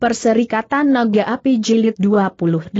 Perserikatan Naga Api Jilid 28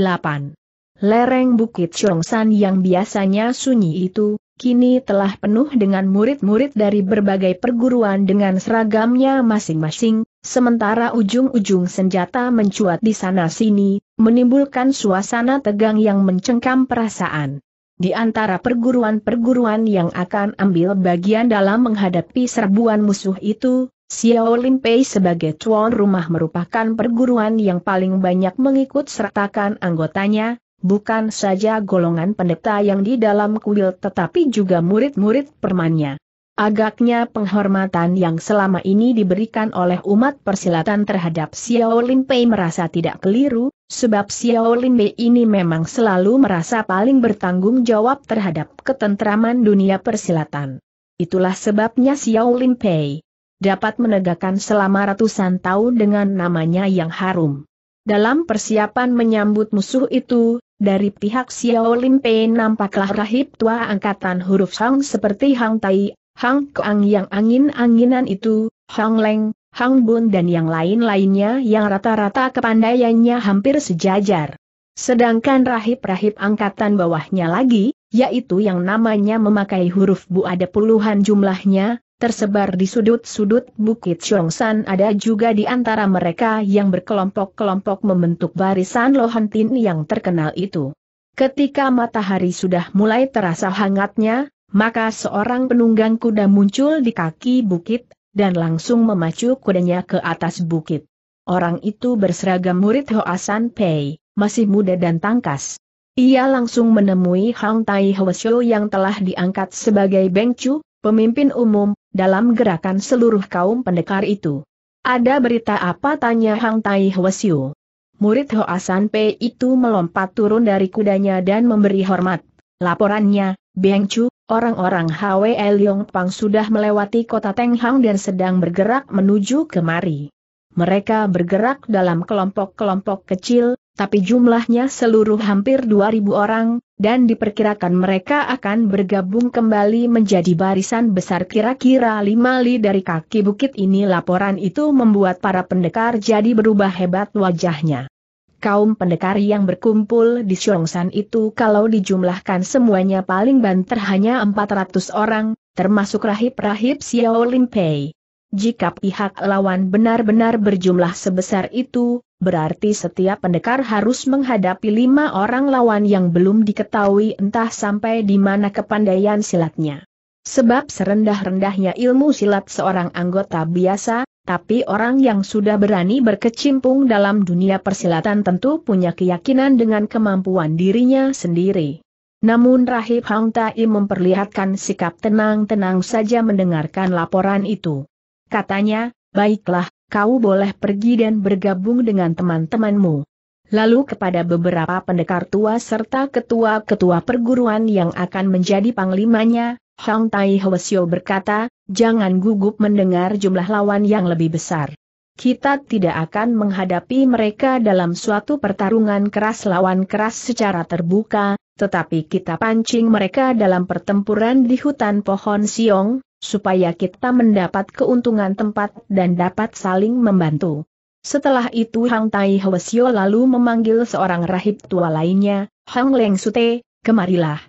Lereng Bukit Chongsan yang biasanya sunyi itu, kini telah penuh dengan murid-murid dari berbagai perguruan dengan seragamnya masing-masing, sementara ujung-ujung senjata mencuat di sana-sini, menimbulkan suasana tegang yang mencengkam perasaan. Di antara perguruan-perguruan yang akan ambil bagian dalam menghadapi serbuan musuh itu, Xiao Lin Pei sebagai tuan rumah merupakan perguruan yang paling banyak mengikut sertakan anggotanya, bukan saja golongan pendeta yang di dalam kuil tetapi juga murid-murid permannya. Agaknya penghormatan yang selama ini diberikan oleh umat persilatan terhadap Xiao Lin Pei merasa tidak keliru, sebab Xiao Lin Pei ini memang selalu merasa paling bertanggung jawab terhadap ketentraman dunia persilatan. Itulah sebabnya Xiao Lin Pei dapat menegakkan selama ratusan tahun dengan namanya yang harum. Dalam persiapan menyambut musuh itu, dari pihak Xiao Limpe nampaklah rahib tua angkatan huruf Hang seperti Hang Tai, Hang Kuang yang angin-anginan itu, Hang Leng, Hang Bun dan yang lain-lainnya yang rata-rata kepandaiannya hampir sejajar. Sedangkan rahib-rahib angkatan bawahnya lagi, yaitu yang namanya memakai huruf Bu ada puluhan jumlahnya, Tersebar di sudut-sudut Bukit Chongsan ada juga di antara mereka yang berkelompok-kelompok membentuk barisan Lohantin yang terkenal itu. Ketika matahari sudah mulai terasa hangatnya, maka seorang penunggang kuda muncul di kaki bukit, dan langsung memacu kudanya ke atas bukit. Orang itu berseragam murid Hoasan Pei, masih muda dan tangkas. Ia langsung menemui Hang Tai Hwasyo yang telah diangkat sebagai Chu, pemimpin umum, dalam gerakan seluruh kaum pendekar itu. Ada berita apa tanya Hang Tai Hwasyu. Murid Hoasan Pei itu melompat turun dari kudanya dan memberi hormat. Laporannya, Beng Chu, orang-orang Hwe Yong Pang sudah melewati kota Tenghang dan sedang bergerak menuju kemari. Mereka bergerak dalam kelompok-kelompok kecil, tapi jumlahnya seluruh hampir 2.000 orang, dan diperkirakan mereka akan bergabung kembali menjadi barisan besar kira-kira lima li dari kaki bukit ini laporan itu membuat para pendekar jadi berubah hebat wajahnya. Kaum pendekar yang berkumpul di Syongsan itu kalau dijumlahkan semuanya paling banter hanya 400 orang, termasuk rahib-rahib Xiao Limpei. Jika pihak lawan benar-benar berjumlah sebesar itu, berarti setiap pendekar harus menghadapi lima orang lawan yang belum diketahui entah sampai di mana kepandaian silatnya. Sebab serendah-rendahnya ilmu silat seorang anggota biasa, tapi orang yang sudah berani berkecimpung dalam dunia persilatan tentu punya keyakinan dengan kemampuan dirinya sendiri. Namun Rahib Hang Tai memperlihatkan sikap tenang-tenang saja mendengarkan laporan itu. Katanya, baiklah, kau boleh pergi dan bergabung dengan teman-temanmu. Lalu kepada beberapa pendekar tua serta ketua-ketua perguruan yang akan menjadi panglimanya, Hong Tai Hwasyo berkata, jangan gugup mendengar jumlah lawan yang lebih besar. Kita tidak akan menghadapi mereka dalam suatu pertarungan keras lawan keras secara terbuka, tetapi kita pancing mereka dalam pertempuran di hutan pohon siong, supaya kita mendapat keuntungan tempat dan dapat saling membantu. Setelah itu Hang Tai Hwasyo lalu memanggil seorang rahib tua lainnya, Hang Leng Sute, kemarilah.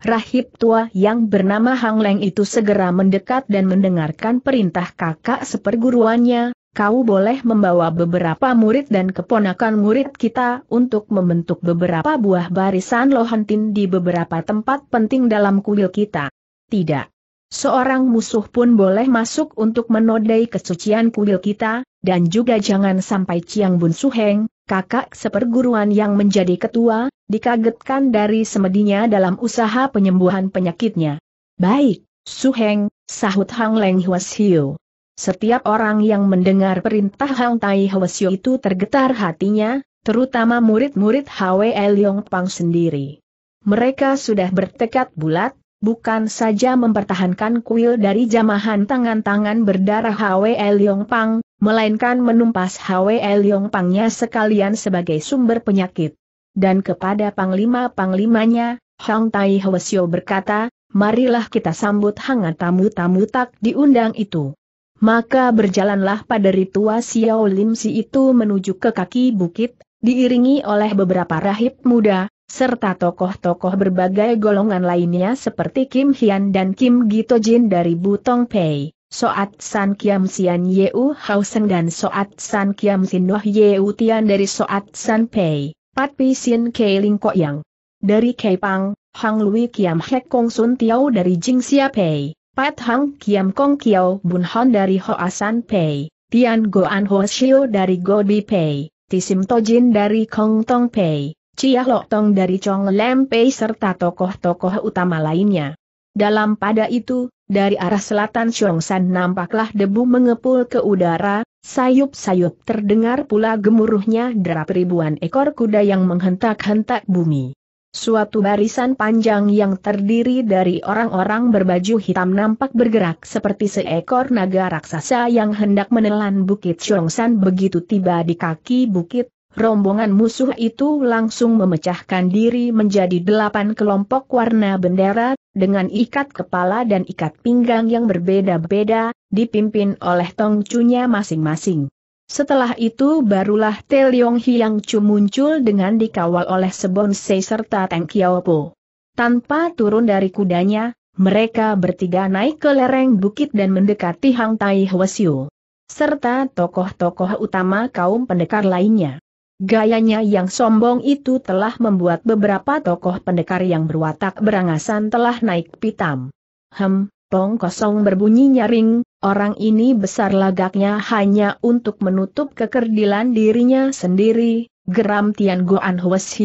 Rahib tua yang bernama Hang Leng itu segera mendekat dan mendengarkan perintah kakak seperguruannya, kau boleh membawa beberapa murid dan keponakan murid kita untuk membentuk beberapa buah barisan lohantin di beberapa tempat penting dalam kuil kita. Tidak Seorang musuh pun boleh masuk untuk menodai kesucian kuil kita, dan juga jangan sampai ciang Bun Suheng, kakak seperguruan yang menjadi ketua, dikagetkan dari semedinya dalam usaha penyembuhan penyakitnya. Baik, Suheng, sahut Hang Leng Huas Hiu. Setiap orang yang mendengar perintah Hang Tai Huas Hiu itu tergetar hatinya, terutama murid-murid Hwe yong Pang sendiri. Mereka sudah bertekad bulat, bukan saja mempertahankan kuil dari jamahan tangan-tangan berdarah Hwe Leong Pang, melainkan menumpas Hwe Leong Pangnya sekalian sebagai sumber penyakit. Dan kepada panglima-panglimanya, Hong Tai Hwesio berkata, marilah kita sambut hangat tamu-tamu tak diundang itu. Maka berjalanlah pada ritua Xiao Lim Si itu menuju ke kaki bukit, diiringi oleh beberapa rahib muda, serta tokoh-tokoh berbagai golongan lainnya seperti Kim Hian dan Kim Gito Jin dari Butong Pei, Soat San Kiam Sian Yeu Hauseng dan Soat San Kiam Sin Noh Yeu Tian dari Soat San Pei, Pat Pi Sin Kei Ling Kok Yang dari Kei Pang, Hang Lui Kiam Hek Kong Sun Tiao dari Jing Sia Pei, Pat Hang Kiam Kong Kiao Bun Hon dari Hoa San Pei, Tian Goan Ho Shio dari Godi Pei, Tisim Tojin dari Kong Tong Pei. Ciah Tong dari Chong Lempei serta tokoh-tokoh utama lainnya. Dalam pada itu, dari arah selatan San nampaklah debu mengepul ke udara, sayup-sayup terdengar pula gemuruhnya derap ribuan ekor kuda yang menghentak-hentak bumi. Suatu barisan panjang yang terdiri dari orang-orang berbaju hitam nampak bergerak seperti seekor naga raksasa yang hendak menelan bukit San begitu tiba di kaki bukit, rombongan musuh itu langsung memecahkan diri menjadi delapan kelompok warna bendera, dengan ikat kepala dan ikat pinggang yang berbeda-beda, dipimpin oleh tongcunya masing-masing. Setelah itu barulah Te Leong Hiang Chu muncul dengan dikawal oleh Sebonsei serta Teng Kiaopo. Tanpa turun dari kudanya, mereka bertiga naik ke lereng bukit dan mendekati Hang Tai Hwasyu serta tokoh-tokoh utama kaum pendekar lainnya. Gayanya yang sombong itu telah membuat beberapa tokoh pendekar yang berwatak berangasan telah naik pitam. Hem, tong kosong berbunyi nyaring, orang ini besar lagaknya hanya untuk menutup kekerdilan dirinya sendiri, geram Tian Guan Hues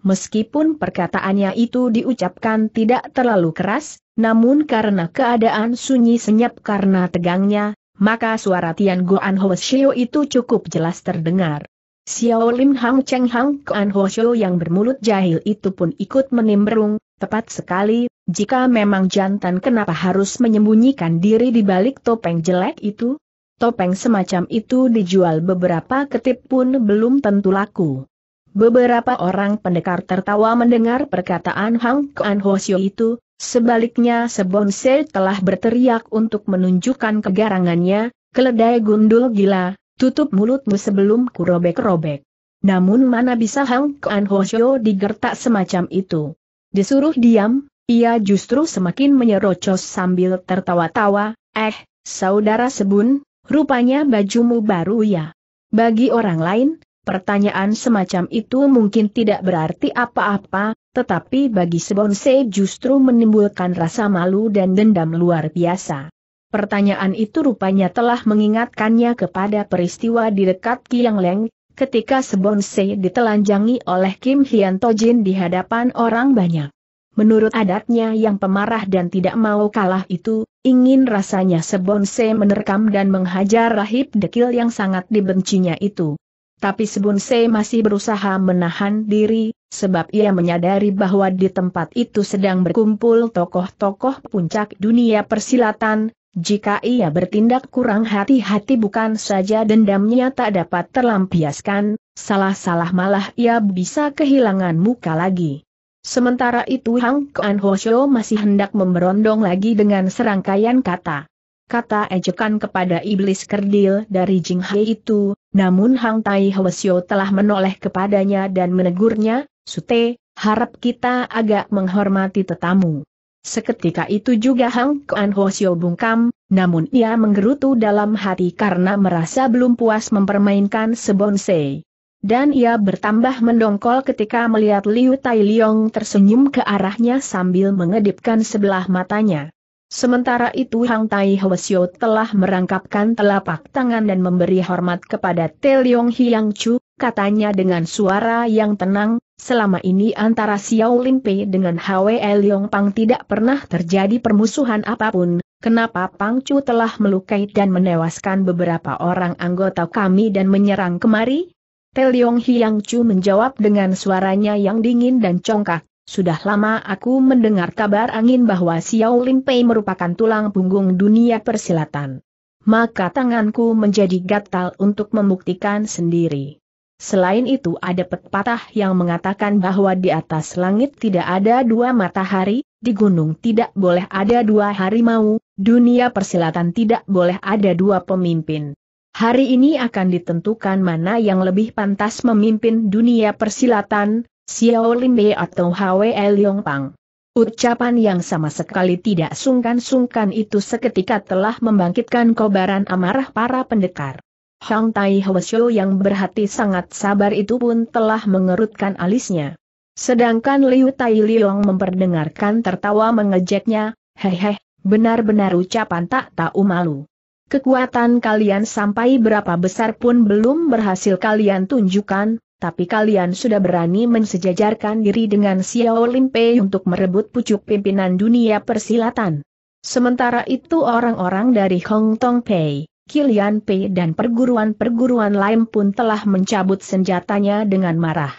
Meskipun perkataannya itu diucapkan tidak terlalu keras, namun karena keadaan sunyi senyap karena tegangnya, maka suara Tian Guan Hoesio itu cukup jelas terdengar. Xiao Lim Hang Cheng Hang Kuan Ho Shou yang bermulut jahil itu pun ikut menimbrung, tepat sekali, jika memang jantan kenapa harus menyembunyikan diri di balik topeng jelek itu? Topeng semacam itu dijual beberapa ketip pun belum tentu laku. Beberapa orang pendekar tertawa mendengar perkataan Hang Kuan Ho Shou itu, sebaliknya Sebonse telah berteriak untuk menunjukkan kegarangannya, keledai gundul gila, Tutup mulutmu sebelum kurobek-robek. Namun mana bisa Hang Kuan Hoshio digertak semacam itu. Disuruh diam, ia justru semakin menyerocos sambil tertawa-tawa, eh, saudara sebun, rupanya bajumu baru ya. Bagi orang lain, pertanyaan semacam itu mungkin tidak berarti apa-apa, tetapi bagi Sebonse justru menimbulkan rasa malu dan dendam luar biasa. Pertanyaan itu rupanya telah mengingatkannya kepada peristiwa di dekat Kiang Leng, ketika Sebonse ditelanjangi oleh Kim Hian Tojin di hadapan orang banyak. Menurut adatnya yang pemarah dan tidak mau kalah itu, ingin rasanya Sebonse menerkam dan menghajar rahib dekil yang sangat dibencinya itu. Tapi Sebonse masih berusaha menahan diri, sebab ia menyadari bahwa di tempat itu sedang berkumpul tokoh-tokoh puncak dunia persilatan, jika ia bertindak kurang hati-hati bukan saja dendamnya tak dapat terlampiaskan, salah-salah malah ia bisa kehilangan muka lagi. Sementara itu Hang Kuan Hoshio masih hendak memberondong lagi dengan serangkaian kata. Kata ejekan kepada iblis kerdil dari Jing Hai itu, namun Hang Tai Hoshio telah menoleh kepadanya dan menegurnya, Sute, harap kita agak menghormati tetamu. Seketika itu juga Hang Kuan Ho bungkam, namun ia menggerutu dalam hati karena merasa belum puas mempermainkan sebonsai. Dan ia bertambah mendongkol ketika melihat Liu Tai Liong tersenyum ke arahnya sambil mengedipkan sebelah matanya. Sementara itu Hang Tai Ho telah merangkapkan telapak tangan dan memberi hormat kepada Te Liong Hiang Chu, katanya dengan suara yang tenang, selama ini antara Xiao Lin Pei dengan Hwe Liong Pang tidak pernah terjadi permusuhan apapun, kenapa Pang Chu telah melukai dan menewaskan beberapa orang anggota kami dan menyerang kemari? Te Liong Hiang Chu menjawab dengan suaranya yang dingin dan congkak, sudah lama aku mendengar kabar angin bahwa Xiao Lin Pei merupakan tulang punggung dunia persilatan. Maka tanganku menjadi gatal untuk membuktikan sendiri. Selain itu ada pepatah yang mengatakan bahwa di atas langit tidak ada dua matahari, di gunung tidak boleh ada dua harimau, dunia persilatan tidak boleh ada dua pemimpin. Hari ini akan ditentukan mana yang lebih pantas memimpin dunia persilatan, Xiao Limbe atau Hwe Pang. Ucapan yang sama sekali tidak sungkan-sungkan itu seketika telah membangkitkan kobaran amarah para pendekar. Hang Tai Shou yang berhati sangat sabar itu pun telah mengerutkan alisnya. Sedangkan Liu Tai Liong memperdengarkan tertawa mengejeknya, hehe, benar-benar ucapan tak tahu malu. Kekuatan kalian sampai berapa besar pun belum berhasil kalian tunjukkan, tapi kalian sudah berani mensejajarkan diri dengan Xiao Lin Pei untuk merebut pucuk pimpinan dunia persilatan. Sementara itu orang-orang dari Hong Tong Pei Kilian P dan perguruan-perguruan lain pun telah mencabut senjatanya dengan marah.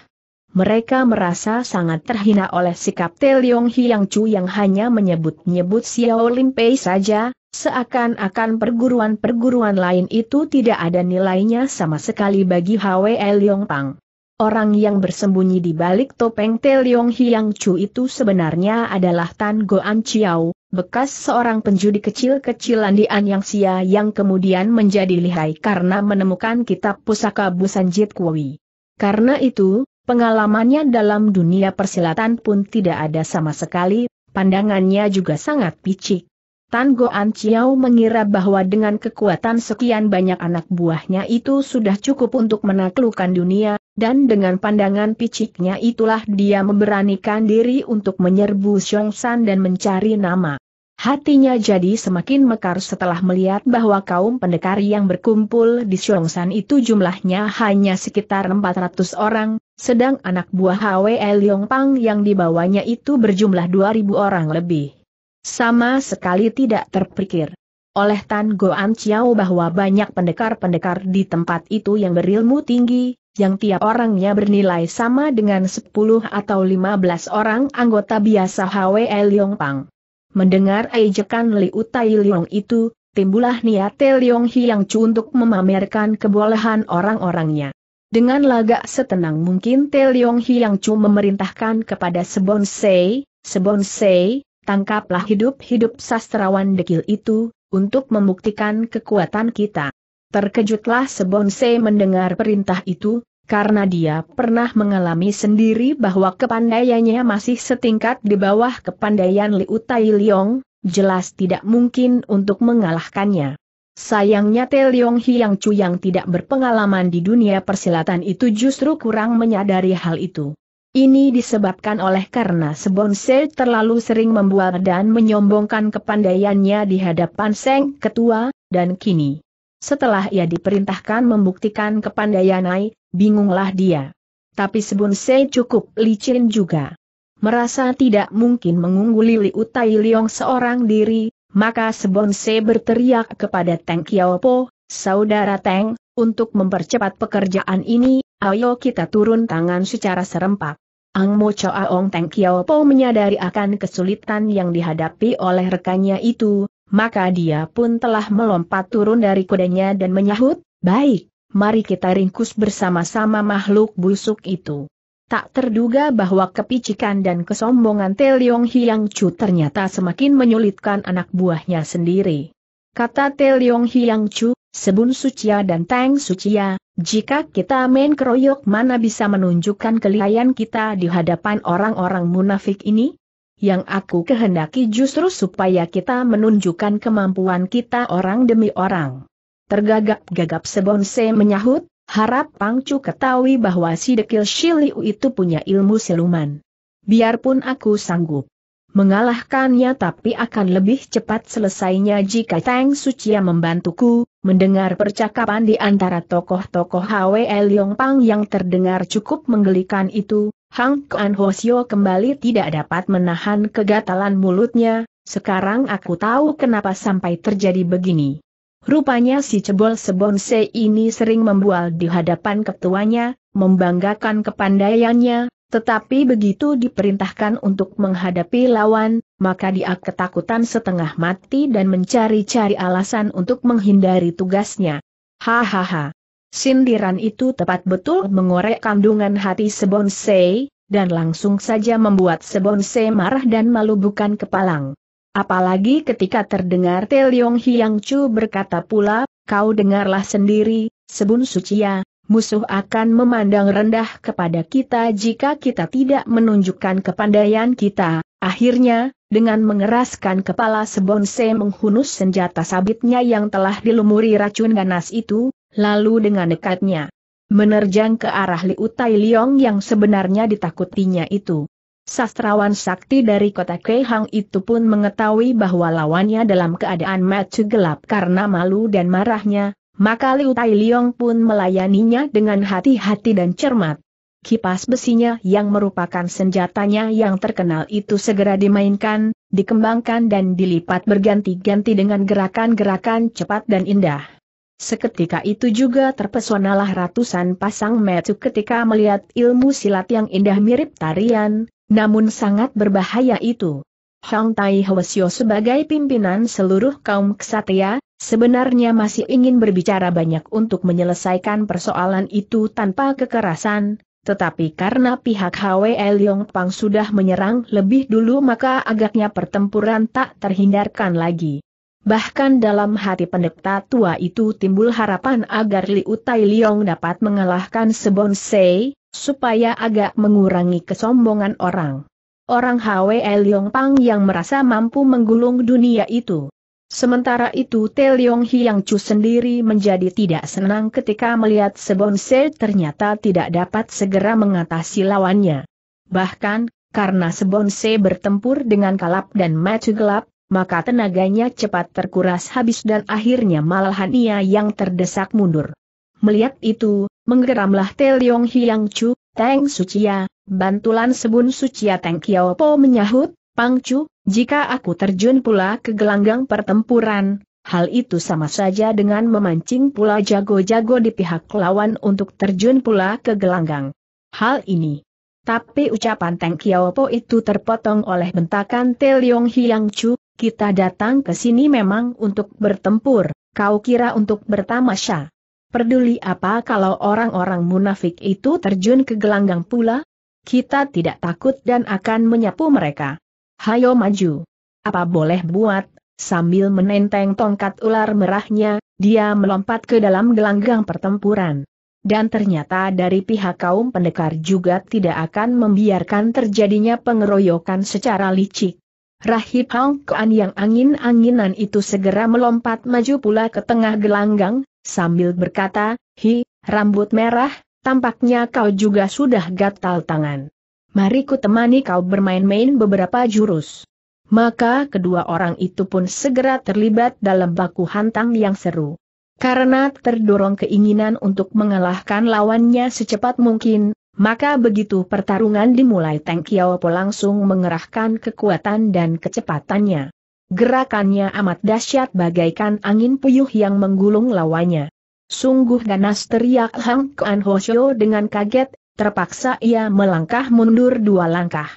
Mereka merasa sangat terhina oleh sikap Teliong Hiang Chu yang hanya menyebut-nyebut Xiao Lim Pei saja, seakan-akan perguruan-perguruan lain itu tidak ada nilainya sama sekali bagi Hwe Leong Pang. Orang yang bersembunyi di balik topeng Teliong Hiang Chu itu sebenarnya adalah Tan Goan Chiao, bekas seorang penjudi kecil-kecilan di Anyang Sia yang kemudian menjadi lihai karena menemukan kitab pusaka Busan Jit Kui. Karena itu, pengalamannya dalam dunia persilatan pun tidak ada sama sekali, pandangannya juga sangat picik. Tan Goan Chiao mengira bahwa dengan kekuatan sekian banyak anak buahnya itu sudah cukup untuk menaklukkan dunia, dan dengan pandangan piciknya itulah dia memberanikan diri untuk menyerbu Xiong San dan mencari nama. Hatinya jadi semakin mekar setelah melihat bahwa kaum pendekar yang berkumpul di Xiong San itu jumlahnya hanya sekitar 400 orang, sedang anak buah Hwe Pang yang dibawanya itu berjumlah 2000 orang lebih. Sama sekali tidak terpikir oleh Tan Goan Chiao bahwa banyak pendekar-pendekar di tempat itu yang berilmu tinggi, yang tiap orangnya bernilai sama dengan 10 atau 15 orang anggota biasa HWE Liong Pang. Mendengar ejekan Liu Tai Liong itu, timbulah niat Liong Hiang Chu untuk memamerkan kebolehan orang-orangnya. Dengan lagak setenang mungkin Liong Hiang Chu memerintahkan kepada Sebon Sei, Sebon Sei, tangkaplah hidup-hidup sastrawan dekil itu, untuk membuktikan kekuatan kita. Terkejutlah Sebonse mendengar perintah itu, karena dia pernah mengalami sendiri bahwa kepandaiannya masih setingkat di bawah kepandaian Liu Tai Liong, jelas tidak mungkin untuk mengalahkannya. Sayangnya Te Leong Hiang Chu yang tidak berpengalaman di dunia persilatan itu justru kurang menyadari hal itu. Ini disebabkan oleh karena Sebonse terlalu sering membuat dan menyombongkan kepandaiannya di hadapan Seng Ketua, dan kini, setelah ia diperintahkan membuktikan kepandaianai, bingunglah dia. Tapi Sebun Se cukup licin juga. Merasa tidak mungkin mengungguli Liu Tai Liong seorang diri, maka Sebun Se berteriak kepada Teng Po, Saudara Teng, untuk mempercepat pekerjaan ini, ayo kita turun tangan secara serempak. Ang Mo Chao Ong Teng Kiao Po menyadari akan kesulitan yang dihadapi oleh rekannya itu, maka dia pun telah melompat turun dari kudanya dan menyahut, baik, mari kita ringkus bersama-sama makhluk busuk itu. Tak terduga bahwa kepicikan dan kesombongan Leong Hiang Chu ternyata semakin menyulitkan anak buahnya sendiri. Kata Leong Hiang Chu, Sebun Sucia dan Tang Sucia, jika kita main keroyok mana bisa menunjukkan kelihayan kita di hadapan orang-orang munafik ini? Yang aku kehendaki justru supaya kita menunjukkan kemampuan kita orang demi orang. Tergagap-gagap Sebonse menyahut, harap Pangcu ketahui bahwa si dekil Shiliu itu punya ilmu siluman. Biarpun aku sanggup mengalahkannya tapi akan lebih cepat selesainya jika Tang Sucia membantuku, mendengar percakapan di antara tokoh-tokoh HWL Yong Pang yang terdengar cukup menggelikan itu, Hang Kuan Hosio kembali tidak dapat menahan kegatalan mulutnya, sekarang aku tahu kenapa sampai terjadi begini. Rupanya si cebol sebonse ini sering membual di hadapan ketuanya, membanggakan kepandaiannya, tetapi begitu diperintahkan untuk menghadapi lawan, maka dia ketakutan setengah mati dan mencari-cari alasan untuk menghindari tugasnya. Hahaha. Sindiran itu tepat betul mengorek kandungan hati Sebonsei, dan langsung saja membuat Sebonsei marah dan malu bukan kepalang. Apalagi ketika terdengar Teliong Hiang Chu berkata pula, kau dengarlah sendiri, Sebun Sucia, musuh akan memandang rendah kepada kita jika kita tidak menunjukkan kepandaian kita. Akhirnya, dengan mengeraskan kepala Sebonsei menghunus senjata sabitnya yang telah dilumuri racun ganas itu, lalu dengan dekatnya menerjang ke arah Liu Tai Liong yang sebenarnya ditakutinya itu. Sastrawan sakti dari kota Kehang itu pun mengetahui bahwa lawannya dalam keadaan mati gelap karena malu dan marahnya, maka Liu Tai Liong pun melayaninya dengan hati-hati dan cermat. Kipas besinya yang merupakan senjatanya yang terkenal itu segera dimainkan, dikembangkan dan dilipat berganti-ganti dengan gerakan-gerakan cepat dan indah. Seketika itu juga terpesonalah ratusan pasang metu ketika melihat ilmu silat yang indah mirip tarian, namun sangat berbahaya itu. Hong Tai Hwasyo sebagai pimpinan seluruh kaum ksatria, sebenarnya masih ingin berbicara banyak untuk menyelesaikan persoalan itu tanpa kekerasan, tetapi karena pihak Hwe Leong Pang sudah menyerang lebih dulu maka agaknya pertempuran tak terhindarkan lagi. Bahkan dalam hati pendeta tua itu timbul harapan agar Liu Tai Liong dapat mengalahkan Sebon Sei, supaya agak mengurangi kesombongan orang. Orang Hwe Liong Pang yang merasa mampu menggulung dunia itu. Sementara itu Te Leong Hiang Chu sendiri menjadi tidak senang ketika melihat Sebon Sei ternyata tidak dapat segera mengatasi lawannya. Bahkan, karena Sebon Sei bertempur dengan kalap dan mata gelap, maka tenaganya cepat terkuras habis dan akhirnya malahan ia yang terdesak mundur. Melihat itu, menggeramlah Teliong Hiang Chu, Teng Suciya, bantulan sebun Suciya Teng Kiao Po menyahut, Pang Chu, jika aku terjun pula ke gelanggang pertempuran, hal itu sama saja dengan memancing pula jago-jago di pihak lawan untuk terjun pula ke gelanggang. Hal ini. Tapi ucapan Teng Kiao Po itu terpotong oleh bentakan Teliong Hiang Chu, kita datang ke sini memang untuk bertempur, kau kira untuk bertamasya. Peduli apa kalau orang-orang munafik itu terjun ke gelanggang pula? Kita tidak takut dan akan menyapu mereka. Hayo maju. Apa boleh buat, sambil menenteng tongkat ular merahnya, dia melompat ke dalam gelanggang pertempuran. Dan ternyata dari pihak kaum pendekar juga tidak akan membiarkan terjadinya pengeroyokan secara licik. Rahib Hang Kuan yang angin-anginan itu segera melompat maju pula ke tengah gelanggang, sambil berkata, Hi, rambut merah, tampaknya kau juga sudah gatal tangan. Mari ku temani kau bermain-main beberapa jurus. Maka kedua orang itu pun segera terlibat dalam baku hantam yang seru. Karena terdorong keinginan untuk mengalahkan lawannya secepat mungkin, maka begitu pertarungan dimulai Teng Kiaopo langsung mengerahkan kekuatan dan kecepatannya. Gerakannya amat dahsyat bagaikan angin puyuh yang menggulung lawannya. Sungguh ganas teriak Hang Kuan Hoshio dengan kaget, terpaksa ia melangkah mundur dua langkah.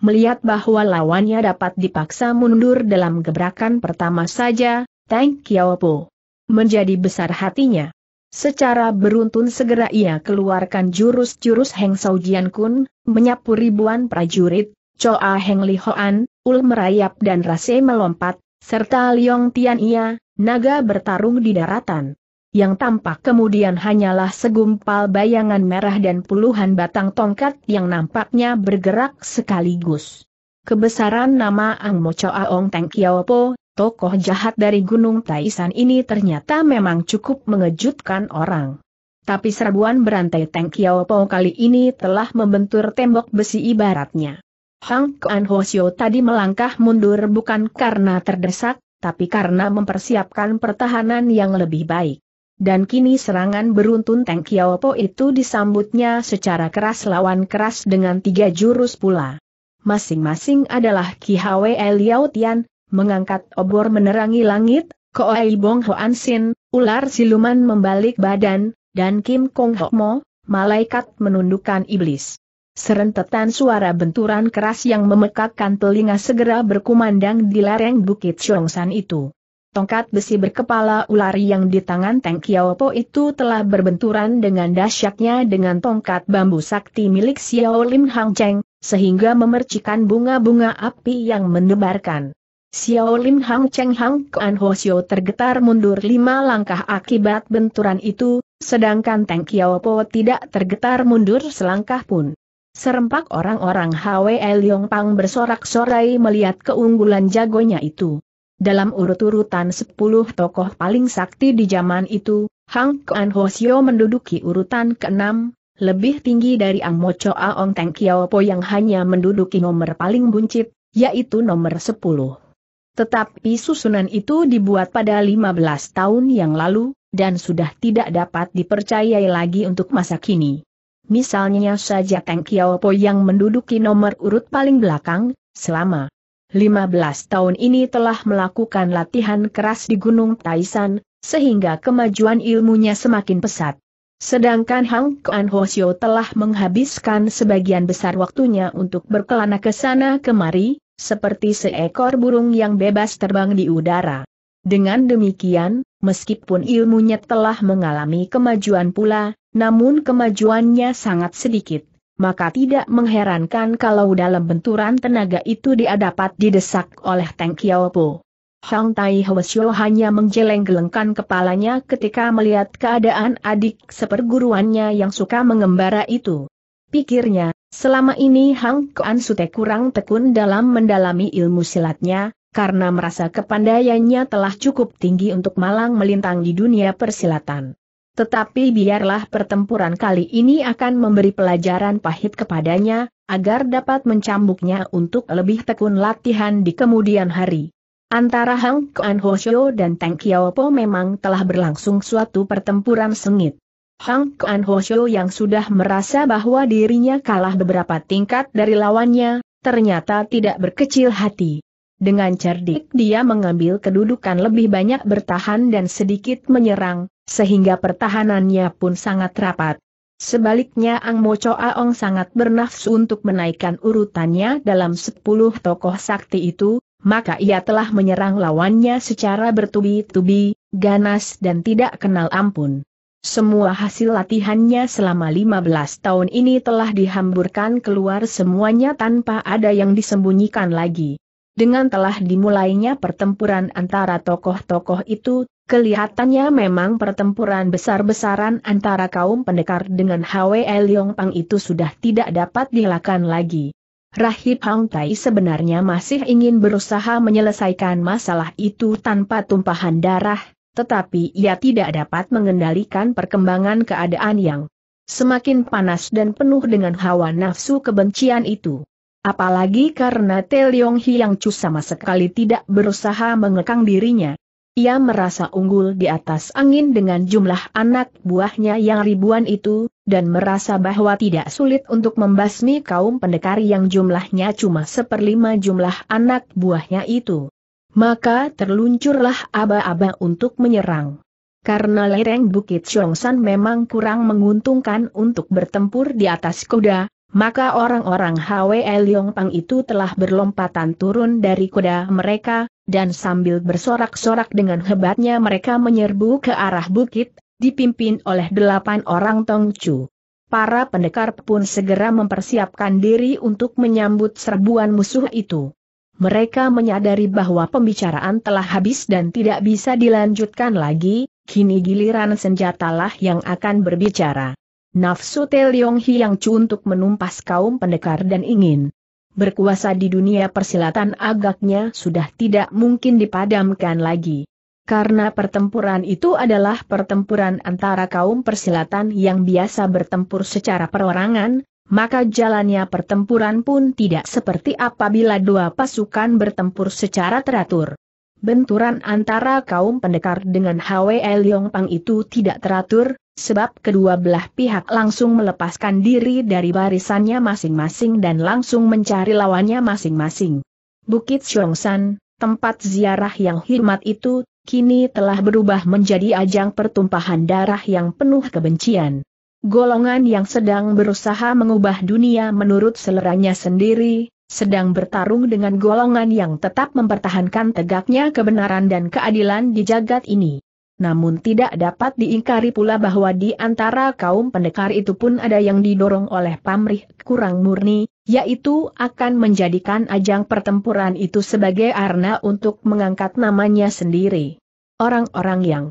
Melihat bahwa lawannya dapat dipaksa mundur dalam gebrakan pertama saja, Tang Kiaopo menjadi besar hatinya. Secara beruntun segera ia keluarkan jurus-jurus Heng Sao Jian Kun, menyapu ribuan prajurit, Choa Heng Li Hoan, Ul merayap dan Rase melompat, serta Liong Tian Ia, naga bertarung di daratan. Yang tampak kemudian hanyalah segumpal bayangan merah dan puluhan batang tongkat yang nampaknya bergerak sekaligus. Kebesaran nama Ang Mo Choa Ong Teng Kiao Po, tokoh jahat dari Gunung Taisan ini ternyata memang cukup mengejutkan orang. Tapi serbuan berantai Teng Kiao Po kali ini telah membentur tembok besi ibaratnya. Hang Kuan Hosio tadi melangkah mundur bukan karena terdesak, tapi karena mempersiapkan pertahanan yang lebih baik. Dan kini serangan beruntun Teng Kiao Po itu disambutnya secara keras lawan keras dengan tiga jurus pula. Masing-masing adalah Ki Hwe Liao Tian, Mengangkat obor menerangi langit, Koai Bong Hoan Sin, ular siluman membalik badan, dan Kim Kong Ho Mo, malaikat menundukkan iblis. Serentetan suara benturan keras yang memekakkan telinga segera berkumandang di lereng Bukit Chongsan itu. Tongkat besi berkepala ular yang di tangan Teng Po itu telah berbenturan dengan dahsyatnya dengan tongkat bambu sakti milik Xiao Lim Hang Cheng, sehingga memercikan bunga-bunga api yang mendebarkan. Xiao Lim Hang Cheng Hang Kuan Ho Xiao tergetar mundur lima langkah akibat benturan itu, sedangkan Teng Kiao Po tidak tergetar mundur selangkah pun. Serempak orang-orang Hwe Leong Pang bersorak-sorai melihat keunggulan jagonya itu. Dalam urut-urutan sepuluh tokoh paling sakti di zaman itu, Hang Kuan Ho Xiao menduduki urutan ke keenam, lebih tinggi dari Ang Mo Choa Ong Teng Kiao Po yang hanya menduduki nomor paling buncit, yaitu nomor sepuluh. Tetapi susunan itu dibuat pada 15 tahun yang lalu, dan sudah tidak dapat dipercayai lagi untuk masa kini. Misalnya saja Teng Xiaopo yang menduduki nomor urut paling belakang, selama 15 tahun ini telah melakukan latihan keras di Gunung Taisan, sehingga kemajuan ilmunya semakin pesat. Sedangkan Hang Kuan Hoshio telah menghabiskan sebagian besar waktunya untuk berkelana ke sana kemari, seperti seekor burung yang bebas terbang di udara. Dengan demikian, meskipun ilmunya telah mengalami kemajuan pula, namun kemajuannya sangat sedikit, maka tidak mengherankan kalau dalam benturan tenaga itu dia dapat didesak oleh Teng Xiaopo. Hang Tai Hwasyo hanya menggeleng-gelengkan kepalanya ketika melihat keadaan adik seperguruannya yang suka mengembara itu. Pikirnya, selama ini Hang Kuan Sute kurang tekun dalam mendalami ilmu silatnya, karena merasa kepandaiannya telah cukup tinggi untuk malang melintang di dunia persilatan. Tetapi biarlah pertempuran kali ini akan memberi pelajaran pahit kepadanya, agar dapat mencambuknya untuk lebih tekun latihan di kemudian hari. Antara Hang Kuan Hoshio dan Tang Kiao Po memang telah berlangsung suatu pertempuran sengit. Hang Kuan Hoshio yang sudah merasa bahwa dirinya kalah beberapa tingkat dari lawannya, ternyata tidak berkecil hati. Dengan cerdik dia mengambil kedudukan lebih banyak bertahan dan sedikit menyerang, sehingga pertahanannya pun sangat rapat. Sebaliknya Ang Mo Aong sangat bernafsu untuk menaikkan urutannya dalam sepuluh tokoh sakti itu, maka ia telah menyerang lawannya secara bertubi-tubi, ganas dan tidak kenal ampun. Semua hasil latihannya selama 15 tahun ini telah dihamburkan keluar semuanya tanpa ada yang disembunyikan lagi. Dengan telah dimulainya pertempuran antara tokoh-tokoh itu, kelihatannya memang pertempuran besar-besaran antara kaum pendekar dengan Hwe Leong Pang itu sudah tidak dapat dilakukan lagi. Rahib Hang Tai sebenarnya masih ingin berusaha menyelesaikan masalah itu tanpa tumpahan darah, tetapi ia tidak dapat mengendalikan perkembangan keadaan yang semakin panas dan penuh dengan hawa nafsu kebencian itu. Apalagi karena Teliong Hiang Chu sama sekali tidak berusaha mengekang dirinya. Ia merasa unggul di atas angin dengan jumlah anak buahnya yang ribuan itu, dan merasa bahwa tidak sulit untuk membasmi kaum pendekar yang jumlahnya cuma seperlima jumlah anak buahnya itu maka terluncurlah aba-aba untuk menyerang. Karena lereng Bukit Chongsan memang kurang menguntungkan untuk bertempur di atas kuda, maka orang-orang Hwe Pang itu telah berlompatan turun dari kuda mereka, dan sambil bersorak-sorak dengan hebatnya mereka menyerbu ke arah bukit, dipimpin oleh delapan orang Tongcu. Para pendekar pun segera mempersiapkan diri untuk menyambut serbuan musuh itu mereka menyadari bahwa pembicaraan telah habis dan tidak bisa dilanjutkan lagi, kini giliran senjatalah yang akan berbicara. Nafsu Teliong Hiang Chu untuk menumpas kaum pendekar dan ingin berkuasa di dunia persilatan agaknya sudah tidak mungkin dipadamkan lagi. Karena pertempuran itu adalah pertempuran antara kaum persilatan yang biasa bertempur secara perorangan, maka jalannya pertempuran pun tidak seperti apabila dua pasukan bertempur secara teratur. Benturan antara kaum pendekar dengan Hwe Liong Pang itu tidak teratur, sebab kedua belah pihak langsung melepaskan diri dari barisannya masing-masing dan langsung mencari lawannya masing-masing. Bukit Syongsan, tempat ziarah yang hikmat itu, kini telah berubah menjadi ajang pertumpahan darah yang penuh kebencian golongan yang sedang berusaha mengubah dunia menurut seleranya sendiri, sedang bertarung dengan golongan yang tetap mempertahankan tegaknya kebenaran dan keadilan di jagat ini. Namun tidak dapat diingkari pula bahwa di antara kaum pendekar itu pun ada yang didorong oleh pamrih kurang murni, yaitu akan menjadikan ajang pertempuran itu sebagai arna untuk mengangkat namanya sendiri. Orang-orang yang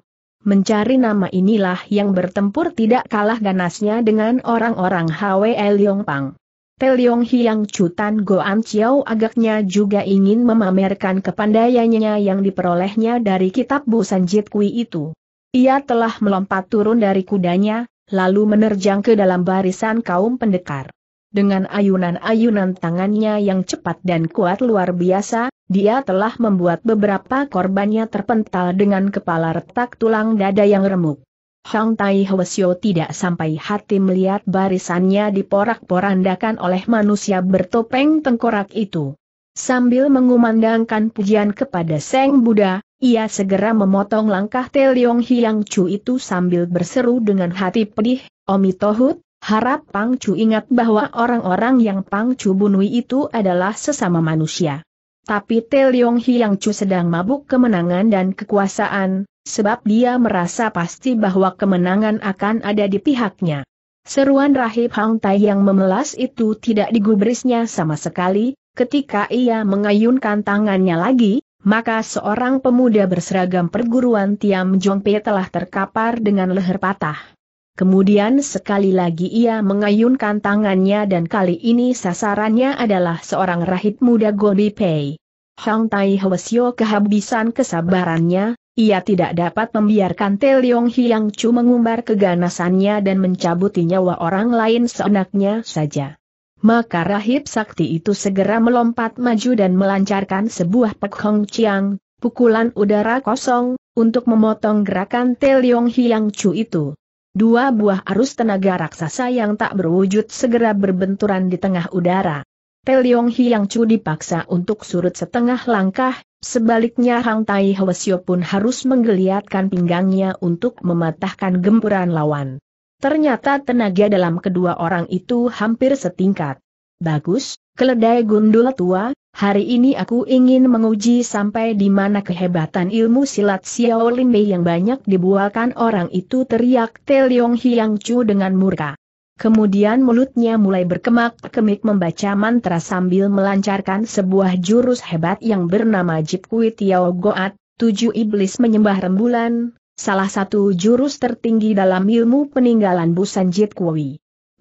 mencari nama inilah yang bertempur tidak kalah ganasnya dengan orang-orang Hwe Leong Pang. Teliong Hiang Chutan Goan Chiao agaknya juga ingin memamerkan kepandaiannya yang diperolehnya dari kitab Busan Jit Kui itu. Ia telah melompat turun dari kudanya, lalu menerjang ke dalam barisan kaum pendekar. Dengan ayunan-ayunan tangannya yang cepat dan kuat luar biasa, dia telah membuat beberapa korbannya terpental dengan kepala retak tulang dada yang remuk. Hang Tai Hwasyo tidak sampai hati melihat barisannya diporak-porandakan oleh manusia bertopeng tengkorak itu. Sambil mengumandangkan pujian kepada Seng Buddha, ia segera memotong langkah Leong Hiang Chu itu sambil berseru dengan hati pedih, Omitohut, Harap Pang Chu ingat bahwa orang-orang yang Pang Chu bunuh itu adalah sesama manusia. Tapi Tae Leong Hiang Chu sedang mabuk kemenangan dan kekuasaan, sebab dia merasa pasti bahwa kemenangan akan ada di pihaknya. Seruan rahib Hang Tai yang memelas itu tidak digubrisnya sama sekali, ketika ia mengayunkan tangannya lagi, maka seorang pemuda berseragam perguruan Tiam Jong Pei telah terkapar dengan leher patah. Kemudian sekali lagi ia mengayunkan tangannya dan kali ini sasarannya adalah seorang rahib muda Gobi Pei. Hang Tai Hwasyo kehabisan kesabarannya, ia tidak dapat membiarkan Te Leong Hiang Chu mengumbar keganasannya dan mencabuti nyawa orang lain seenaknya saja. Maka rahib sakti itu segera melompat maju dan melancarkan sebuah hong chiang, pukulan udara kosong, untuk memotong gerakan Te Leong Hiang Chu itu. Dua buah arus tenaga raksasa yang tak berwujud segera berbenturan di tengah udara. Teliong Hiang Chu dipaksa untuk surut setengah langkah, sebaliknya Hang Tai Hwasyo pun harus menggeliatkan pinggangnya untuk mematahkan gempuran lawan. Ternyata tenaga dalam kedua orang itu hampir setingkat. Bagus, keledai gundul tua, hari ini aku ingin menguji sampai di mana kehebatan ilmu silat Xiao Lin Mei yang banyak dibualkan orang itu teriak Te Leong Hiang Chu dengan murka. Kemudian mulutnya mulai berkemak-kemik membaca mantra sambil melancarkan sebuah jurus hebat yang bernama Jip Kui Tiao Goat, tujuh iblis menyembah rembulan, salah satu jurus tertinggi dalam ilmu peninggalan Busan Jip Kui.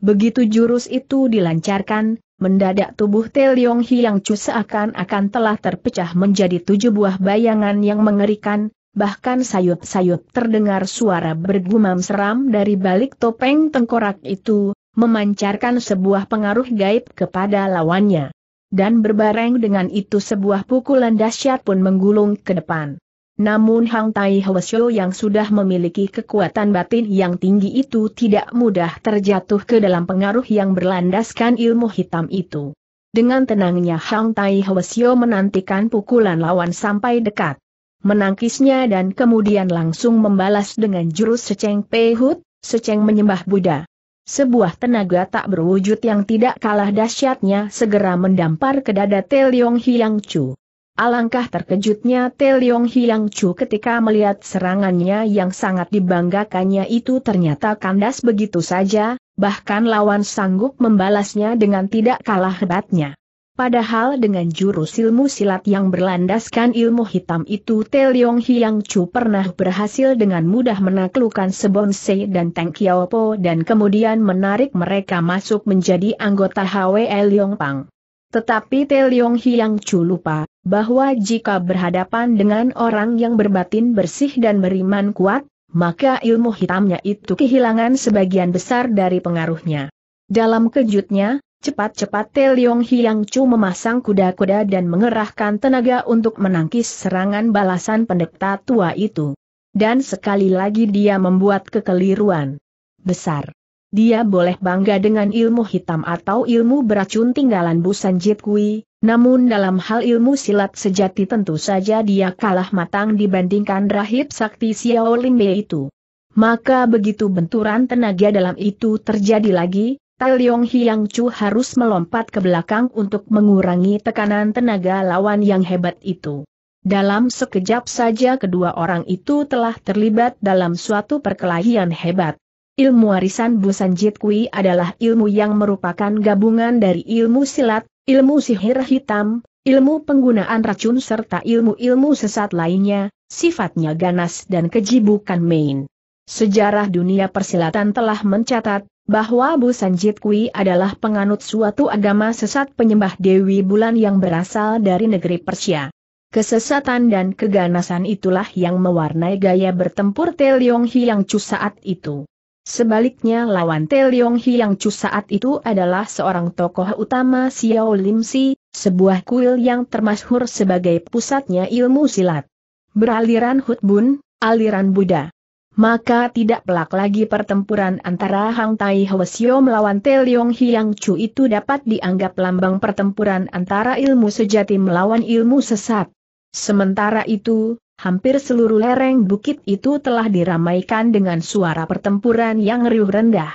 Begitu jurus itu dilancarkan, Mendadak tubuh Teliong yang Chu seakan-akan telah terpecah menjadi tujuh buah bayangan yang mengerikan, bahkan sayup-sayup terdengar suara bergumam seram dari balik topeng tengkorak itu, memancarkan sebuah pengaruh gaib kepada lawannya. Dan berbareng dengan itu sebuah pukulan dahsyat pun menggulung ke depan. Namun Hang Tai Hwasyo yang sudah memiliki kekuatan batin yang tinggi itu tidak mudah terjatuh ke dalam pengaruh yang berlandaskan ilmu hitam itu. Dengan tenangnya Hang Tai Hwasyo menantikan pukulan lawan sampai dekat. Menangkisnya dan kemudian langsung membalas dengan jurus seceng pehut, seceng menyembah Buddha. Sebuah tenaga tak berwujud yang tidak kalah dahsyatnya segera mendampar ke dada Teliong Hiang Chu. Alangkah terkejutnya Teliong Hiang Chu ketika melihat serangannya yang sangat dibanggakannya itu ternyata kandas begitu saja, bahkan lawan sanggup membalasnya dengan tidak kalah hebatnya. Padahal dengan jurus ilmu silat yang berlandaskan ilmu hitam itu Teliong Hiang Chu pernah berhasil dengan mudah menaklukkan Sebonsei dan Teng Po dan kemudian menarik mereka masuk menjadi anggota HWL Yong Pang. Tetapi Leong Hiang Chu lupa, bahwa jika berhadapan dengan orang yang berbatin bersih dan beriman kuat, maka ilmu hitamnya itu kehilangan sebagian besar dari pengaruhnya. Dalam kejutnya, cepat-cepat Leong Hiang Chu memasang kuda-kuda dan mengerahkan tenaga untuk menangkis serangan balasan pendeta tua itu. Dan sekali lagi dia membuat kekeliruan besar. Dia boleh bangga dengan ilmu hitam atau ilmu beracun tinggalan Busan Jit Kui, namun dalam hal ilmu silat sejati tentu saja dia kalah matang dibandingkan rahib sakti Xiao Limbe itu. Maka begitu benturan tenaga dalam itu terjadi lagi, Tai Leong Hiang Chu harus melompat ke belakang untuk mengurangi tekanan tenaga lawan yang hebat itu. Dalam sekejap saja kedua orang itu telah terlibat dalam suatu perkelahian hebat. Ilmu warisan Busan Jit Kui adalah ilmu yang merupakan gabungan dari ilmu silat, ilmu sihir hitam, ilmu penggunaan racun serta ilmu-ilmu sesat lainnya, sifatnya ganas dan keji bukan main. Sejarah dunia persilatan telah mencatat bahwa Busan Sanjit Kui adalah penganut suatu agama sesat penyembah Dewi Bulan yang berasal dari negeri Persia. Kesesatan dan keganasan itulah yang mewarnai gaya bertempur Tae Leong Hiang Chu saat itu. Sebaliknya lawan Teliong yang Chu saat itu adalah seorang tokoh utama Xiao Lim Si, sebuah kuil yang termasyhur sebagai pusatnya ilmu silat. Beraliran Hutbun, aliran Buddha. Maka tidak pelak lagi pertempuran antara Hang Tai Hwasyo melawan Teliong yang Chu itu dapat dianggap lambang pertempuran antara ilmu sejati melawan ilmu sesat. Sementara itu, Hampir seluruh lereng bukit itu telah diramaikan dengan suara pertempuran yang riuh rendah.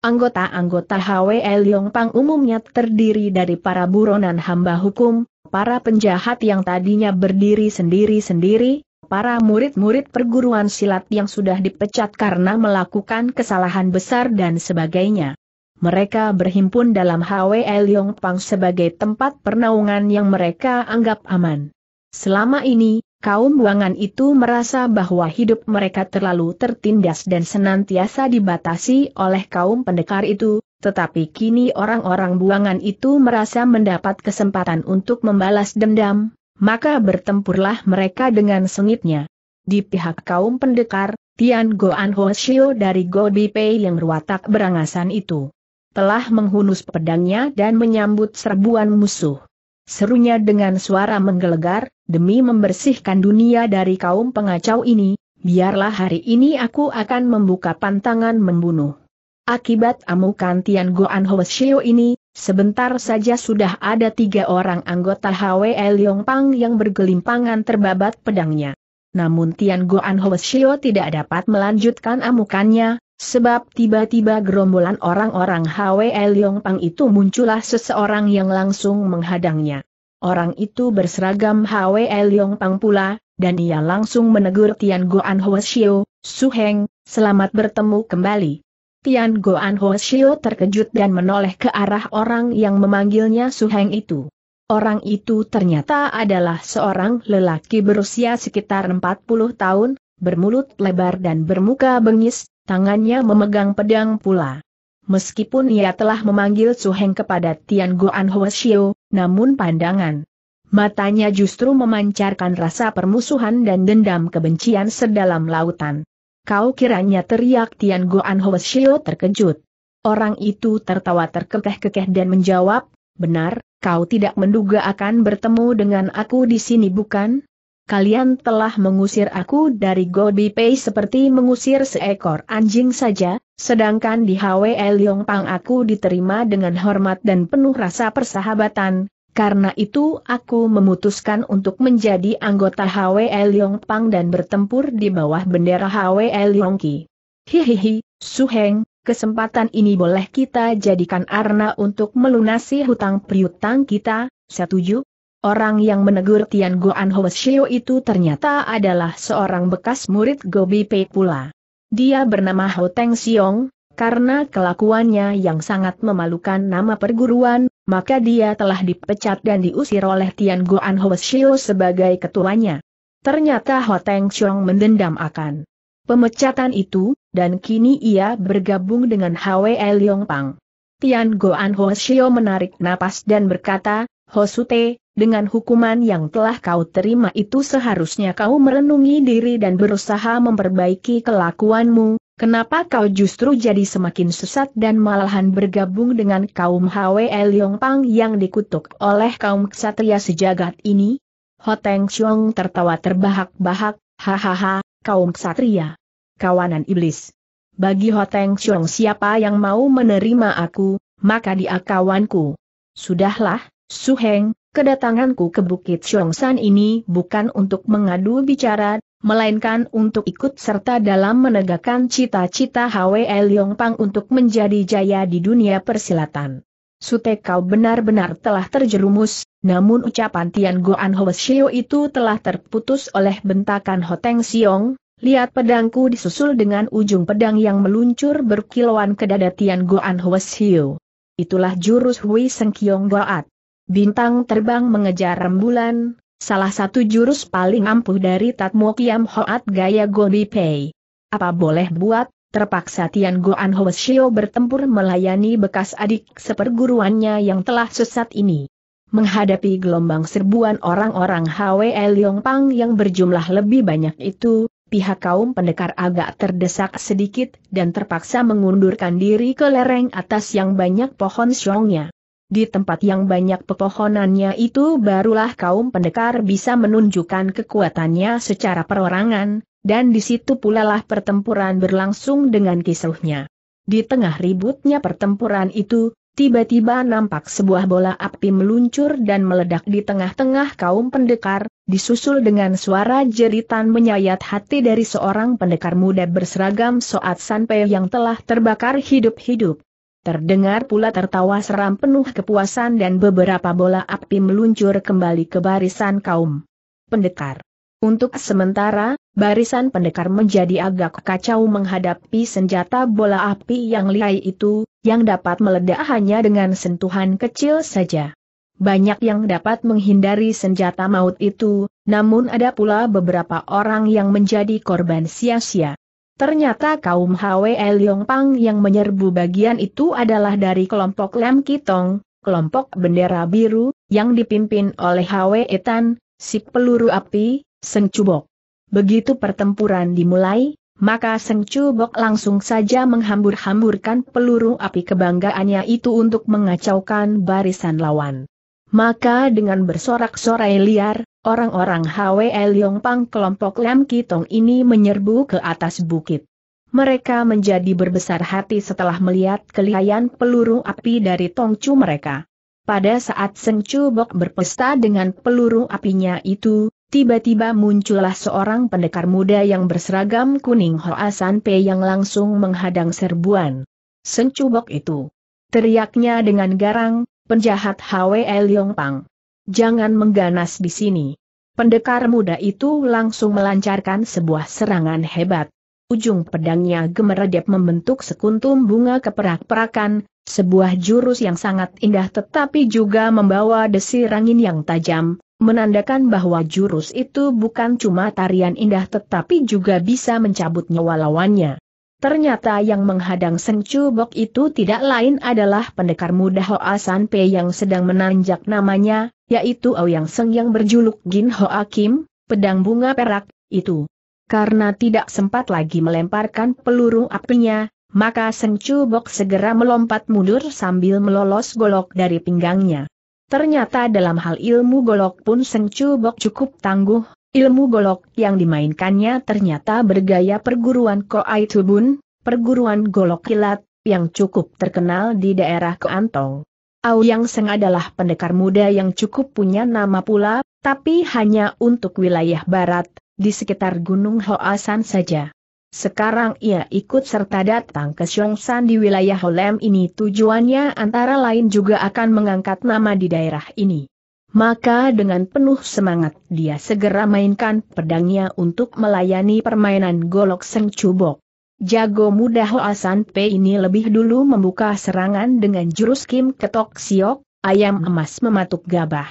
Anggota-anggota HWL Pang umumnya terdiri dari para buronan hamba hukum, para penjahat yang tadinya berdiri sendiri-sendiri, para murid-murid perguruan silat yang sudah dipecat karena melakukan kesalahan besar dan sebagainya. Mereka berhimpun dalam HWL Pang sebagai tempat pernaungan yang mereka anggap aman. Selama ini, kaum buangan itu merasa bahwa hidup mereka terlalu tertindas dan senantiasa dibatasi oleh kaum pendekar itu, tetapi kini orang-orang buangan itu merasa mendapat kesempatan untuk membalas dendam, maka bertempurlah mereka dengan sengitnya. Di pihak kaum pendekar, Tian Goan Hoshio dari Go Pei yang berwatak berangasan itu telah menghunus pedangnya dan menyambut serbuan musuh. Serunya dengan suara menggelegar, demi membersihkan dunia dari kaum pengacau ini, biarlah hari ini aku akan membuka pantangan membunuh. Akibat amukan Tian Goan Hoesio ini, sebentar saja sudah ada tiga orang anggota HWL Pang yang bergelimpangan terbabat pedangnya. Namun Tian Goan Hoesio tidak dapat melanjutkan amukannya, Sebab tiba-tiba gerombolan orang-orang Hwe Leong Pang itu muncullah seseorang yang langsung menghadangnya. Orang itu berseragam Hwe Leong Pang pula, dan ia langsung menegur Tian Goan Ho Xiu, Su Heng, selamat bertemu kembali. Tian Goan Ho Xiu terkejut dan menoleh ke arah orang yang memanggilnya Su Heng itu. Orang itu ternyata adalah seorang lelaki berusia sekitar 40 tahun, bermulut lebar dan bermuka bengis, tangannya memegang pedang pula. Meskipun ia telah memanggil Su Heng kepada Tian Guan Hua Hoesio, namun pandangan matanya justru memancarkan rasa permusuhan dan dendam kebencian sedalam lautan. Kau kiranya teriak Tian Guan Hua Hoesio terkejut. Orang itu tertawa terkekeh-kekeh dan menjawab, benar, kau tidak menduga akan bertemu dengan aku di sini bukan? kalian telah mengusir aku dari Gobi Pei seperti mengusir seekor anjing saja, sedangkan di Hwe Leong Pang aku diterima dengan hormat dan penuh rasa persahabatan, karena itu aku memutuskan untuk menjadi anggota Hwe Leong Pang dan bertempur di bawah bendera Hwe Leong Ki. Hihihi, Suheng, kesempatan ini boleh kita jadikan arna untuk melunasi hutang priutang kita, setuju? Orang yang menegur Tian Goan Hoesio itu ternyata adalah seorang bekas murid Gobi Pei pula. Dia bernama Ho Teng Siong, karena kelakuannya yang sangat memalukan nama perguruan, maka dia telah dipecat dan diusir oleh Tian Goan Hoesio sebagai ketuanya. Ternyata Ho Teng Siong mendendam akan pemecatan itu, dan kini ia bergabung dengan Hwe Leong Pang. Tian Goan Hoesio menarik napas dan berkata, Hosute, dengan hukuman yang telah kau terima itu seharusnya kau merenungi diri dan berusaha memperbaiki kelakuanmu, Kenapa kau justru jadi semakin sesat dan malahan bergabung dengan kaum Hwe Pang yang dikutuk oleh kaum ksatria sejagat ini? Hoteng Xiong tertawa terbahak-bahak, hahaha, kaum ksatria. Kawanan iblis. Bagi Hoteng Xiong siapa yang mau menerima aku, maka dia kawanku. Sudahlah, Suheng, Kedatanganku ke Bukit Syongsan ini bukan untuk mengadu bicara, melainkan untuk ikut serta dalam menegakkan cita-cita Hwe Pang untuk menjadi jaya di dunia persilatan. Sute kau benar-benar telah terjerumus, namun ucapan Tian Goan Hoesio itu telah terputus oleh bentakan Hoteng Siong, lihat pedangku disusul dengan ujung pedang yang meluncur berkilauan ke dada Tian Goan Hoesio. Itulah jurus Hui Sengkiong Goat. Bintang terbang mengejar rembulan, salah satu jurus paling ampuh dari Tatmo Kiam Hoat Gaya Gobi Pei. Apa boleh buat, terpaksa Tian Goan Hoesio bertempur melayani bekas adik seperguruannya yang telah sesat ini. Menghadapi gelombang serbuan orang-orang Hwe Pang yang berjumlah lebih banyak itu, pihak kaum pendekar agak terdesak sedikit dan terpaksa mengundurkan diri ke lereng atas yang banyak pohon siongnya. Di tempat yang banyak pepohonannya itu barulah kaum pendekar bisa menunjukkan kekuatannya secara perorangan, dan di situ pula lah pertempuran berlangsung dengan kisruhnya. Di tengah ributnya pertempuran itu, tiba-tiba nampak sebuah bola api meluncur dan meledak di tengah-tengah kaum pendekar, disusul dengan suara jeritan menyayat hati dari seorang pendekar muda berseragam Soat sanpe yang telah terbakar hidup-hidup. Terdengar pula tertawa seram penuh kepuasan dan beberapa bola api meluncur kembali ke barisan kaum pendekar. Untuk sementara, barisan pendekar menjadi agak kacau menghadapi senjata bola api yang lihai itu, yang dapat meledak hanya dengan sentuhan kecil saja. Banyak yang dapat menghindari senjata maut itu, namun ada pula beberapa orang yang menjadi korban sia-sia. Ternyata kaum Hwe Pang yang menyerbu bagian itu adalah dari kelompok Lam Kitong, kelompok bendera biru, yang dipimpin oleh Hwe Etan, si peluru api, Seng Cubok. Begitu pertempuran dimulai, maka Seng Cubok langsung saja menghambur-hamburkan peluru api kebanggaannya itu untuk mengacaukan barisan lawan. Maka dengan bersorak-sorai liar, orang-orang HWL Pang kelompok Lam Kitong ini menyerbu ke atas bukit. Mereka menjadi berbesar hati setelah melihat kelihayan peluru api dari tongcu mereka. Pada saat Seng Bok berpesta dengan peluru apinya itu, Tiba-tiba muncullah seorang pendekar muda yang berseragam kuning Hoa San Pe yang langsung menghadang serbuan. Sencubok itu. Teriaknya dengan garang, penjahat Hwe Leong Pang. Jangan mengganas di sini. Pendekar muda itu langsung melancarkan sebuah serangan hebat. Ujung pedangnya gemeredep membentuk sekuntum bunga keperak-perakan, sebuah jurus yang sangat indah tetapi juga membawa desir angin yang tajam, menandakan bahwa jurus itu bukan cuma tarian indah tetapi juga bisa mencabut nyawa lawannya. Ternyata yang menghadang Bok itu tidak lain adalah pendekar muda Hoa San Pei yang sedang menanjak namanya, yaitu Aoyang Seng yang berjuluk Gin Hoa Kim, pedang bunga perak, itu. Karena tidak sempat lagi melemparkan peluru apinya, maka Bok segera melompat mundur sambil melolos golok dari pinggangnya. Ternyata dalam hal ilmu golok pun Sengcu Bok cukup tangguh, Ilmu golok yang dimainkannya ternyata bergaya perguruan Koai Tubun, perguruan golok kilat, yang cukup terkenal di daerah Keantong. Yang Seng adalah pendekar muda yang cukup punya nama pula, tapi hanya untuk wilayah barat, di sekitar Gunung Hoasan saja. Sekarang ia ikut serta datang ke Xiongsan di wilayah Holem ini tujuannya antara lain juga akan mengangkat nama di daerah ini. Maka dengan penuh semangat dia segera mainkan pedangnya untuk melayani permainan golok seng cubok. Jago muda Hoasan P ini lebih dulu membuka serangan dengan jurus Kim Ketok Siok, ayam emas mematuk gabah.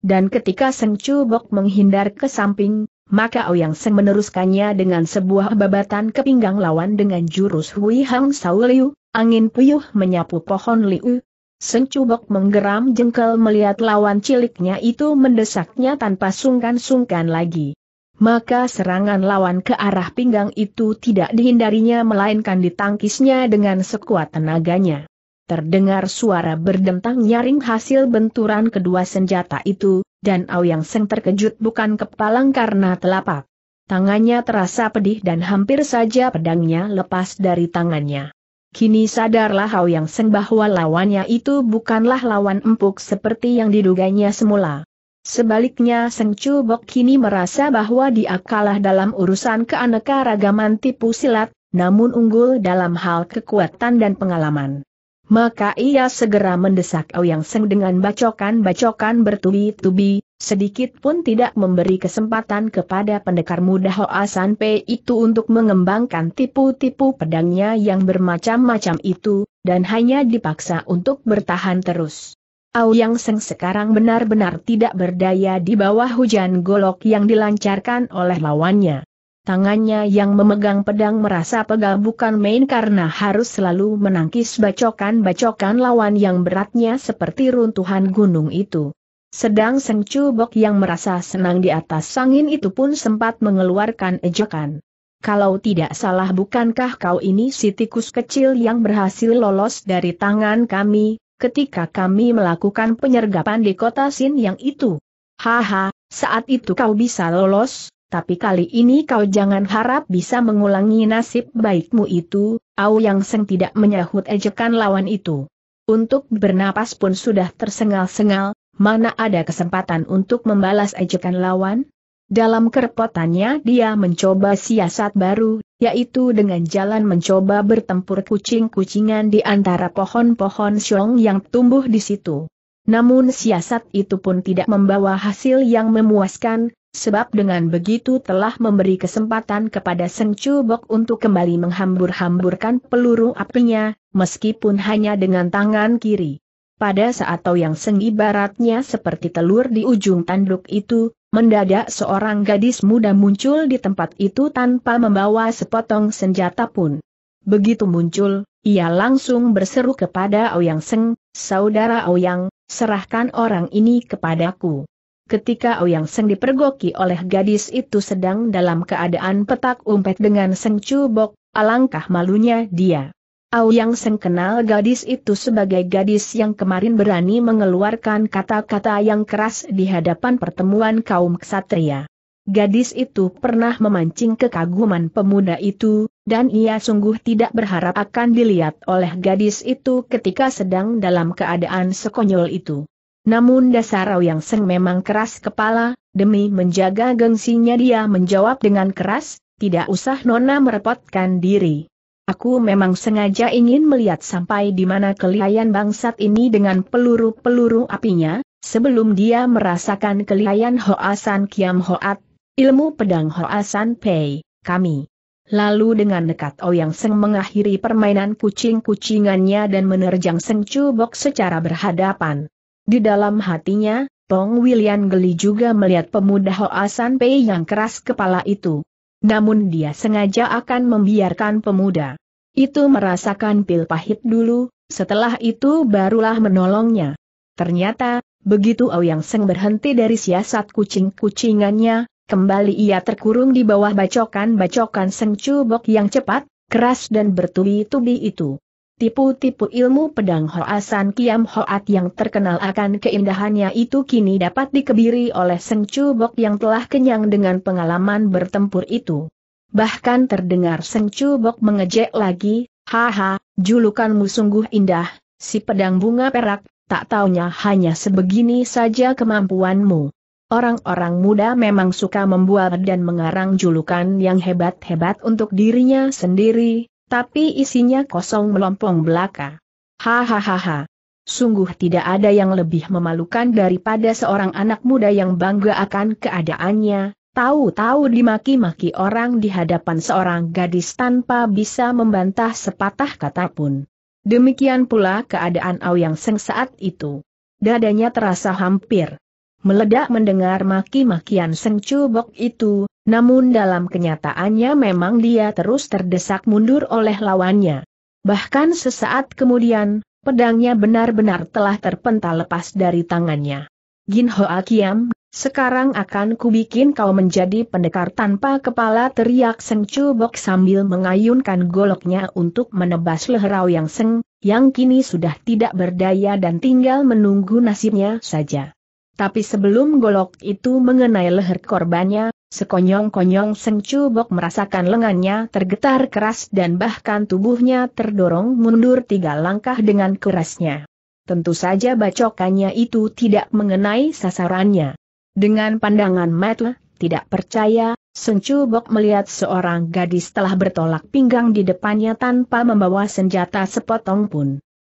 Dan ketika Seng Cubok menghindar ke samping, maka Ouyang Seng meneruskannya dengan sebuah babatan ke pinggang lawan dengan jurus Hui Hang Sao Liu, angin puyuh menyapu pohon liu, Sencubok menggeram jengkel melihat lawan ciliknya itu mendesaknya tanpa sungkan-sungkan lagi. Maka serangan lawan ke arah pinggang itu tidak dihindarinya melainkan ditangkisnya dengan sekuat tenaganya. Terdengar suara berdentang nyaring hasil benturan kedua senjata itu, dan Aoyang Seng terkejut bukan kepalang karena telapak. Tangannya terasa pedih dan hampir saja pedangnya lepas dari tangannya. Kini sadarlah Hao Yang Seng bahwa lawannya itu bukanlah lawan empuk seperti yang diduganya semula. Sebaliknya Seng Chu Bok kini merasa bahwa dia kalah dalam urusan keanekaragaman tipu silat, namun unggul dalam hal kekuatan dan pengalaman. Maka ia segera mendesak Hao Yang Seng dengan bacokan-bacokan bertubi-tubi, sedikit pun tidak memberi kesempatan kepada pendekar muda Hoasan San Pei itu untuk mengembangkan tipu-tipu pedangnya yang bermacam-macam itu, dan hanya dipaksa untuk bertahan terus. Yang Seng sekarang benar-benar tidak berdaya di bawah hujan golok yang dilancarkan oleh lawannya. Tangannya yang memegang pedang merasa pegal bukan main karena harus selalu menangkis bacokan-bacokan lawan yang beratnya seperti runtuhan gunung itu. Sedang Seng Cubok yang merasa senang di atas sangin itu pun sempat mengeluarkan ejekan. Kalau tidak salah bukankah kau ini si tikus kecil yang berhasil lolos dari tangan kami, ketika kami melakukan penyergapan di kota Sin yang itu? Haha, saat itu kau bisa lolos, tapi kali ini kau jangan harap bisa mengulangi nasib baikmu itu, Au Yang Seng tidak menyahut ejekan lawan itu. Untuk bernapas pun sudah tersengal-sengal, mana ada kesempatan untuk membalas ejekan lawan? Dalam kerepotannya dia mencoba siasat baru, yaitu dengan jalan mencoba bertempur kucing-kucingan di antara pohon-pohon siong yang tumbuh di situ. Namun siasat itu pun tidak membawa hasil yang memuaskan, sebab dengan begitu telah memberi kesempatan kepada Seng Chubok untuk kembali menghambur-hamburkan peluru apinya, meskipun hanya dengan tangan kiri. Pada saat yang Seng ibaratnya seperti telur di ujung tanduk itu, mendadak seorang gadis muda muncul di tempat itu tanpa membawa sepotong senjata pun. Begitu muncul, ia langsung berseru kepada Ouyang Seng, Saudara Ouyang, serahkan orang ini kepadaku. Ketika Ouyang Seng dipergoki oleh gadis itu sedang dalam keadaan petak umpet dengan Seng Cubok, alangkah malunya dia. Auyang Seng kenal gadis itu sebagai gadis yang kemarin berani mengeluarkan kata-kata yang keras di hadapan pertemuan kaum ksatria. Gadis itu pernah memancing kekaguman pemuda itu, dan ia sungguh tidak berharap akan dilihat oleh gadis itu ketika sedang dalam keadaan sekonyol itu. Namun dasar yang Seng memang keras kepala, demi menjaga gengsinya dia menjawab dengan keras, tidak usah nona merepotkan diri. Aku memang sengaja ingin melihat sampai di mana kelihayan bangsat ini dengan peluru-peluru apinya, sebelum dia merasakan kelihayan Hoasan Kiam Hoat, ilmu pedang Hoasan Pei, kami. Lalu dengan dekat Ouyang Seng mengakhiri permainan kucing-kucingannya dan menerjang Seng Chubok secara berhadapan. Di dalam hatinya, Tong William geli juga melihat pemuda Hoasan Pei yang keras kepala itu. Namun dia sengaja akan membiarkan pemuda itu merasakan pil pahit dulu, setelah itu barulah menolongnya. Ternyata, begitu Ouyang Seng berhenti dari siasat kucing-kucingannya, kembali ia terkurung di bawah bacokan-bacokan Seng Cubok yang cepat, keras dan bertubi-tubi itu. Tipu-tipu ilmu pedang Hoasan Kiam Hoat yang terkenal akan keindahannya itu kini dapat dikebiri oleh Seng Bok yang telah kenyang dengan pengalaman bertempur itu. Bahkan terdengar Seng Bok mengejek lagi, haha, julukanmu sungguh indah, si pedang bunga perak, tak taunya hanya sebegini saja kemampuanmu. Orang-orang muda memang suka membuat dan mengarang julukan yang hebat-hebat untuk dirinya sendiri, tapi isinya kosong melompong belaka. Hahaha. Sungguh tidak ada yang lebih memalukan daripada seorang anak muda yang bangga akan keadaannya, tahu-tahu dimaki-maki orang di hadapan seorang gadis tanpa bisa membantah sepatah kata pun. Demikian pula keadaan yang Seng saat itu. Dadanya terasa hampir meledak mendengar maki-makian Seng Cubok itu, namun dalam kenyataannya memang dia terus terdesak mundur oleh lawannya. Bahkan sesaat kemudian, pedangnya benar-benar telah terpental lepas dari tangannya. Gin Hoa Kiam, sekarang akan kubikin kau menjadi pendekar tanpa kepala teriak Seng Chu Bok sambil mengayunkan goloknya untuk menebas leherau yang Seng, yang kini sudah tidak berdaya dan tinggal menunggu nasibnya saja. Tapi sebelum golok itu mengenai leher korbannya, Sekonyong-konyong Seng Chubok merasakan lengannya tergetar keras dan bahkan tubuhnya terdorong mundur tiga langkah dengan kerasnya. Tentu saja bacokannya itu tidak mengenai sasarannya. Dengan pandangan mata, tidak percaya, Seng Chubok melihat seorang gadis telah bertolak pinggang di depannya tanpa membawa senjata sepotong pun.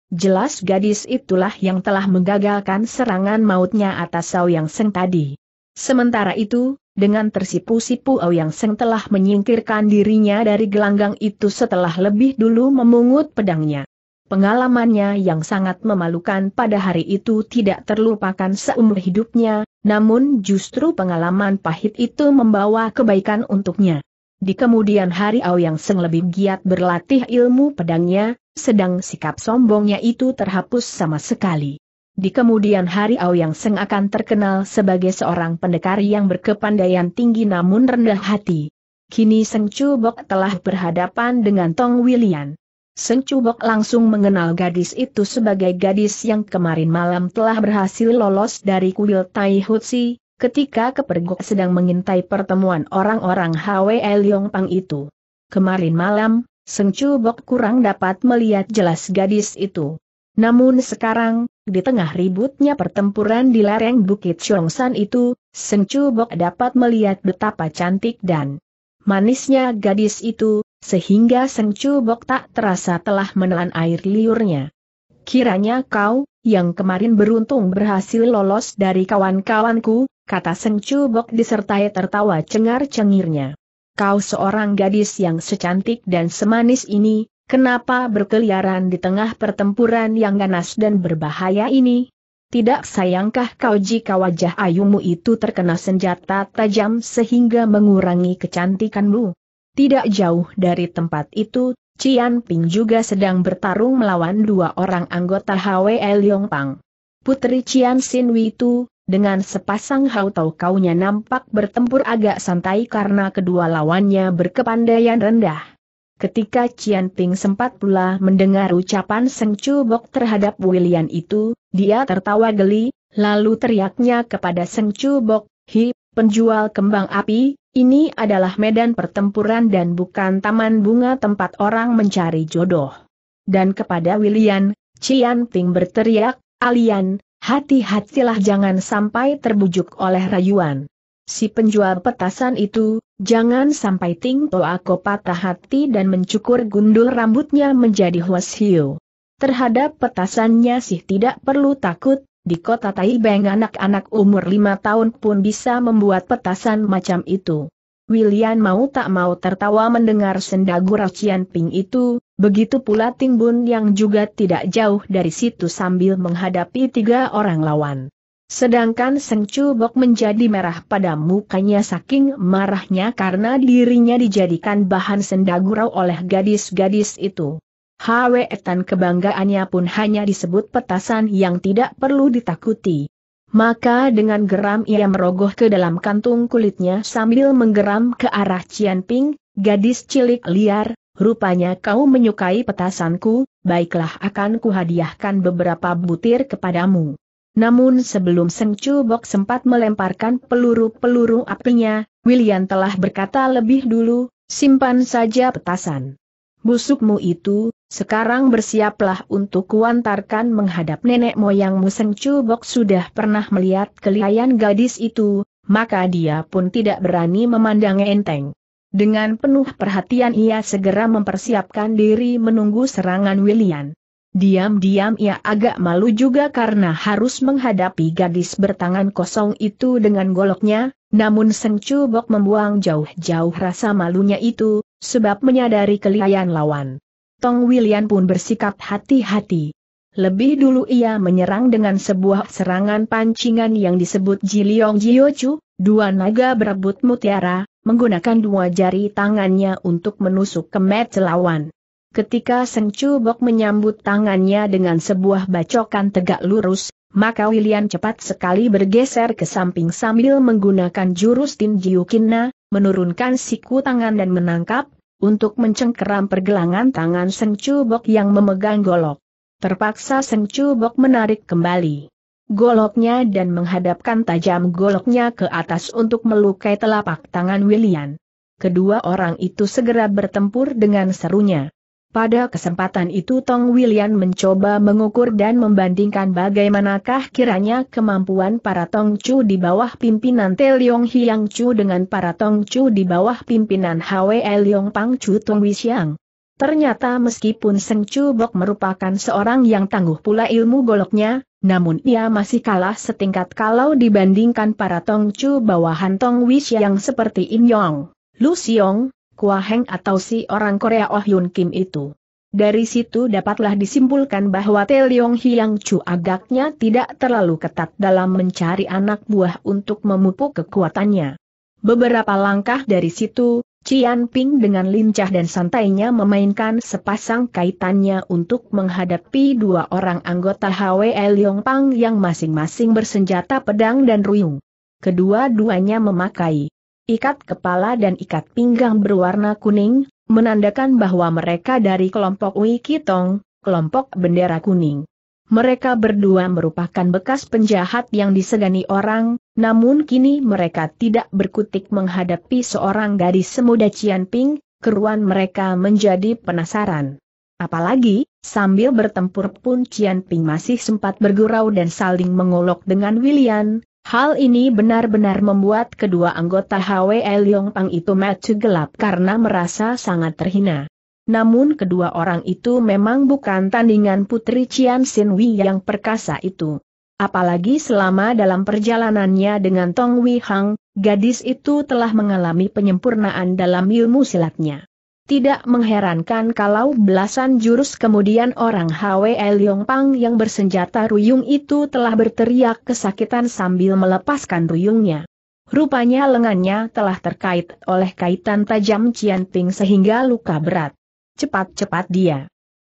Jelas gadis itulah yang telah menggagalkan serangan mautnya atas Sao Yang Seng tadi. Sementara itu, dengan tersipu-sipu Ouyang Seng telah menyingkirkan dirinya dari gelanggang itu setelah lebih dulu memungut pedangnya. Pengalamannya yang sangat memalukan pada hari itu tidak terlupakan seumur hidupnya, namun justru pengalaman pahit itu membawa kebaikan untuknya. Di kemudian hari Aoyang Seng lebih giat berlatih ilmu pedangnya, sedang sikap sombongnya itu terhapus sama sekali. Di kemudian hari Aoyang Seng akan terkenal sebagai seorang pendekar yang berkepandaian tinggi namun rendah hati. Kini Seng telah berhadapan dengan Tong Wilian. Seng langsung mengenal gadis itu sebagai gadis yang kemarin malam telah berhasil lolos dari kuil Tai Hutsi, ketika kepergok sedang mengintai pertemuan orang-orang Hwe Leong Pang itu. Kemarin malam, Seng kurang dapat melihat jelas gadis itu. Namun sekarang, di tengah ributnya pertempuran di lereng Bukit Chongsan itu, Seng Chubok dapat melihat betapa cantik dan manisnya gadis itu, sehingga Seng Chubok tak terasa telah menelan air liurnya. Kiranya kau, yang kemarin beruntung berhasil lolos dari kawan-kawanku, kata Seng Chubok disertai tertawa cengar-cengirnya. Kau seorang gadis yang secantik dan semanis ini, Kenapa berkeliaran di tengah pertempuran yang ganas dan berbahaya ini? Tidak sayangkah kau jika wajah ayumu itu terkena senjata tajam sehingga mengurangi kecantikanmu? Tidak jauh dari tempat itu, Cian Ping juga sedang bertarung melawan dua orang anggota HWL Pang. Putri Cian Sin Witu, dengan sepasang hau tau kaunya nampak bertempur agak santai karena kedua lawannya berkepandaian rendah. Ketika Cian Ping sempat pula mendengar ucapan Seng Chu Bok terhadap William itu, dia tertawa geli, lalu teriaknya kepada Seng Chu Bok, Hi, penjual kembang api, ini adalah medan pertempuran dan bukan taman bunga tempat orang mencari jodoh. Dan kepada William, Cian Ping berteriak, Alian, hati-hatilah jangan sampai terbujuk oleh rayuan si penjual petasan itu, jangan sampai Ting To Ako patah hati dan mencukur gundul rambutnya menjadi Huas Hiu. Terhadap petasannya sih tidak perlu takut, di kota Taibeng anak-anak umur lima tahun pun bisa membuat petasan macam itu. William mau tak mau tertawa mendengar sendagu racian Ping itu, begitu pula Ting Bun yang juga tidak jauh dari situ sambil menghadapi tiga orang lawan. Sedangkan Seng Bok menjadi merah pada mukanya saking marahnya karena dirinya dijadikan bahan senda gurau oleh gadis-gadis itu. Hwe Etan kebanggaannya pun hanya disebut petasan yang tidak perlu ditakuti. Maka dengan geram ia merogoh ke dalam kantung kulitnya sambil menggeram ke arah Cianping, gadis cilik liar, rupanya kau menyukai petasanku, baiklah akan kuhadiahkan beberapa butir kepadamu. Namun sebelum Seng Chubok sempat melemparkan peluru-peluru apinya, William telah berkata lebih dulu, simpan saja petasan. Busukmu itu, sekarang bersiaplah untuk kuantarkan menghadap nenek moyangmu Seng Chubok sudah pernah melihat kelihayan gadis itu, maka dia pun tidak berani memandang enteng. Dengan penuh perhatian ia segera mempersiapkan diri menunggu serangan William. Diam-diam ia agak malu juga karena harus menghadapi gadis bertangan kosong itu dengan goloknya, namun Seng Bok membuang jauh-jauh rasa malunya itu, sebab menyadari kelihayan lawan. Tong William pun bersikap hati-hati. Lebih dulu ia menyerang dengan sebuah serangan pancingan yang disebut Jiliong Jiochu, dua naga berebut mutiara, menggunakan dua jari tangannya untuk menusuk ke kemet lawan. Ketika Seng Chu Bok menyambut tangannya dengan sebuah bacokan tegak lurus, maka William cepat sekali bergeser ke samping sambil menggunakan jurus Tin Jiukinna, menurunkan siku tangan dan menangkap, untuk mencengkeram pergelangan tangan Seng Chu Bok yang memegang golok. Terpaksa Seng Chu Bok menarik kembali goloknya dan menghadapkan tajam goloknya ke atas untuk melukai telapak tangan William. Kedua orang itu segera bertempur dengan serunya. Pada kesempatan itu Tong William mencoba mengukur dan membandingkan bagaimanakah kiranya kemampuan para Tong Chu di bawah pimpinan Te Leong Hiang Chu dengan para Tong Chu di bawah pimpinan Hwe Leong Pang Chu Tong Wixiang. Ternyata meskipun Seng Chu Bok merupakan seorang yang tangguh pula ilmu goloknya, namun ia masih kalah setingkat kalau dibandingkan para Tong Chu bawahan Tong Wixiang seperti In Yong, Lu Yong. Kua Heng atau si orang Korea Oh Yun Kim itu. Dari situ dapatlah disimpulkan bahwa Leong Hyang Chu agaknya tidak terlalu ketat dalam mencari anak buah untuk memupuk kekuatannya. Beberapa langkah dari situ, Cian Ping dengan lincah dan santainya memainkan sepasang kaitannya untuk menghadapi dua orang anggota HWL Leong Pang yang masing-masing bersenjata pedang dan ruyung. Kedua-duanya memakai Ikat kepala dan ikat pinggang berwarna kuning, menandakan bahwa mereka dari kelompok Wikitong, kelompok bendera kuning. Mereka berdua merupakan bekas penjahat yang disegani orang, namun kini mereka tidak berkutik menghadapi seorang gadis semuda Cianping, keruan mereka menjadi penasaran. Apalagi, sambil bertempur pun Cianping masih sempat bergurau dan saling mengolok dengan William, Hal ini benar-benar membuat kedua anggota HWL Pang itu mati gelap karena merasa sangat terhina. Namun kedua orang itu memang bukan tandingan Putri Cian Sin Wei yang perkasa itu. Apalagi selama dalam perjalanannya dengan Tong Wei Hang, gadis itu telah mengalami penyempurnaan dalam ilmu silatnya. Tidak mengherankan kalau belasan jurus kemudian orang Hwe Yong Pang yang bersenjata ruyung itu telah berteriak kesakitan sambil melepaskan ruyungnya. Rupanya lengannya telah terkait oleh kaitan tajam Cian sehingga luka berat. Cepat-cepat dia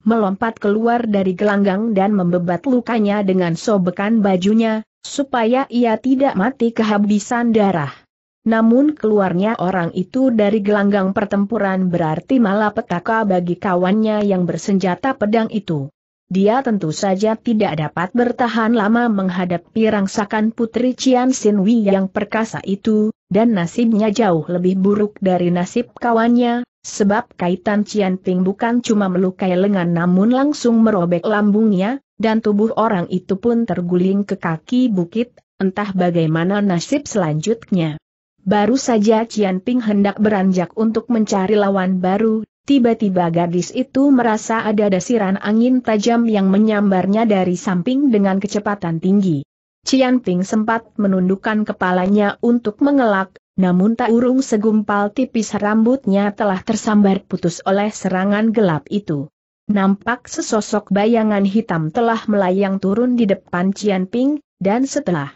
melompat keluar dari gelanggang dan membebat lukanya dengan sobekan bajunya, supaya ia tidak mati kehabisan darah. Namun keluarnya orang itu dari gelanggang pertempuran berarti malah petaka bagi kawannya yang bersenjata pedang itu. Dia tentu saja tidak dapat bertahan lama menghadapi rangsakan putri Cian Sinwi yang perkasa itu, dan nasibnya jauh lebih buruk dari nasib kawannya, sebab kaitan Cian Ping bukan cuma melukai lengan namun langsung merobek lambungnya, dan tubuh orang itu pun terguling ke kaki bukit, entah bagaimana nasib selanjutnya. Baru saja Cian Ping hendak beranjak untuk mencari lawan baru, tiba-tiba gadis itu merasa ada desiran angin tajam yang menyambarnya dari samping dengan kecepatan tinggi. Cian Ping sempat menundukkan kepalanya untuk mengelak, namun tak urung segumpal tipis rambutnya telah tersambar putus oleh serangan gelap itu. Nampak sesosok bayangan hitam telah melayang turun di depan Cian Ping, dan setelah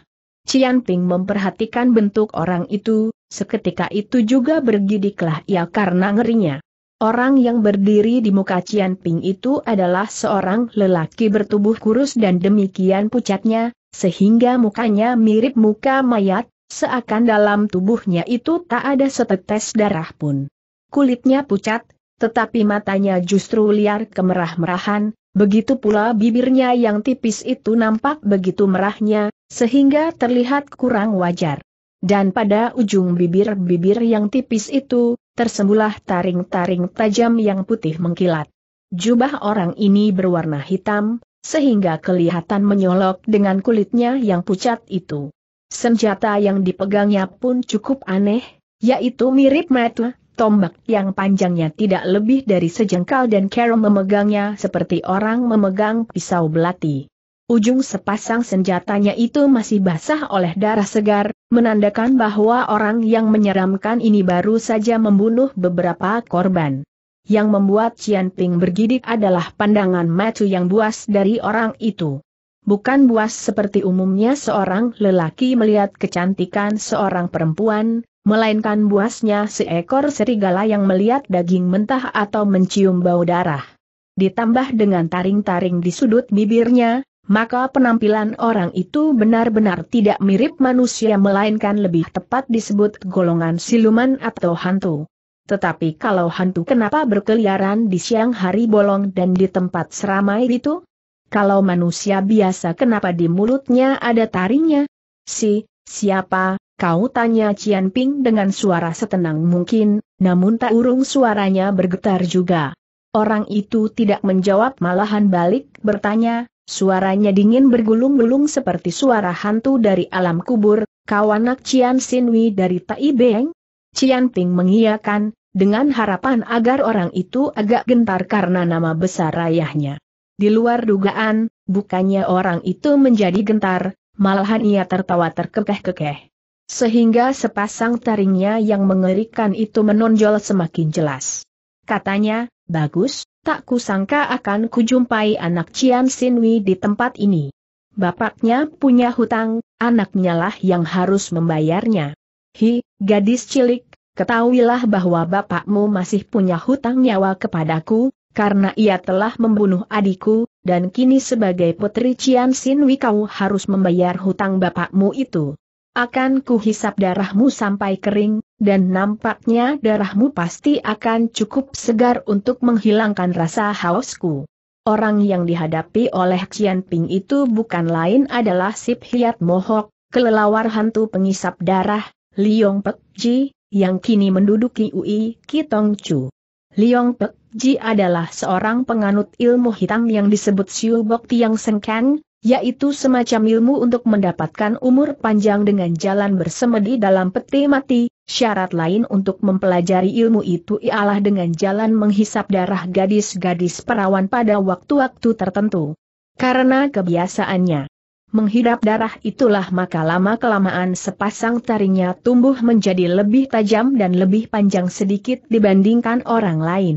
Cian Ping memperhatikan bentuk orang itu, seketika itu juga bergidiklah ia karena ngerinya. Orang yang berdiri di muka Cian Ping itu adalah seorang lelaki bertubuh kurus dan demikian pucatnya, sehingga mukanya mirip muka mayat, seakan dalam tubuhnya itu tak ada setetes darah pun. Kulitnya pucat, tetapi matanya justru liar kemerah-merahan, begitu pula bibirnya yang tipis itu nampak begitu merahnya, sehingga terlihat kurang wajar. Dan pada ujung bibir-bibir yang tipis itu, tersembulah taring-taring tajam yang putih mengkilat. Jubah orang ini berwarna hitam, sehingga kelihatan menyolok dengan kulitnya yang pucat itu. Senjata yang dipegangnya pun cukup aneh, yaitu mirip metu, tombak yang panjangnya tidak lebih dari sejengkal dan Carol memegangnya seperti orang memegang pisau belati. Ujung sepasang senjatanya itu masih basah oleh darah segar, menandakan bahwa orang yang menyeramkan ini baru saja membunuh beberapa korban. Yang membuat Cian Ping bergidik adalah pandangan Matu yang buas dari orang itu. Bukan buas seperti umumnya seorang lelaki melihat kecantikan seorang perempuan, melainkan buasnya seekor serigala yang melihat daging mentah atau mencium bau darah. Ditambah dengan taring-taring di sudut bibirnya, maka penampilan orang itu benar-benar tidak mirip manusia melainkan lebih tepat disebut golongan siluman atau hantu. Tetapi kalau hantu kenapa berkeliaran di siang hari bolong dan di tempat seramai itu? Kalau manusia biasa kenapa di mulutnya ada tarinya? Si, siapa, kau tanya Cian Ping dengan suara setenang mungkin, namun tak urung suaranya bergetar juga. Orang itu tidak menjawab malahan balik bertanya, Suaranya dingin bergulung-gulung seperti suara hantu dari alam kubur, kau anak Cian Sinwi dari Tai Beng? Cian Ping mengiyakan, dengan harapan agar orang itu agak gentar karena nama besar ayahnya. Di luar dugaan, bukannya orang itu menjadi gentar, malahan ia tertawa terkekeh-kekeh. Sehingga sepasang taringnya yang mengerikan itu menonjol semakin jelas. Katanya, bagus, tak kusangka akan kujumpai anak Cian Sinwi di tempat ini. Bapaknya punya hutang, anaknya lah yang harus membayarnya. Hi, gadis cilik, ketahuilah bahwa bapakmu masih punya hutang nyawa kepadaku, karena ia telah membunuh adikku, dan kini sebagai putri Cian Sinwi kau harus membayar hutang bapakmu itu. Akan kuhisap darahmu sampai kering, dan nampaknya darahmu pasti akan cukup segar untuk menghilangkan rasa hausku. Orang yang dihadapi oleh Qian Ping itu bukan lain adalah Sip Hiat Mohok, kelelawar hantu pengisap darah, Liong Pek Ji, yang kini menduduki UI Kitong Chu. Liong Pek Ji adalah seorang penganut ilmu hitam yang disebut Siu Bok Tiang Sengkan, yaitu semacam ilmu untuk mendapatkan umur panjang dengan jalan bersemedi dalam peti mati, Syarat lain untuk mempelajari ilmu itu ialah dengan jalan menghisap darah gadis-gadis perawan pada waktu-waktu tertentu. Karena kebiasaannya menghidap darah itulah maka lama-kelamaan sepasang taringnya tumbuh menjadi lebih tajam dan lebih panjang sedikit dibandingkan orang lain.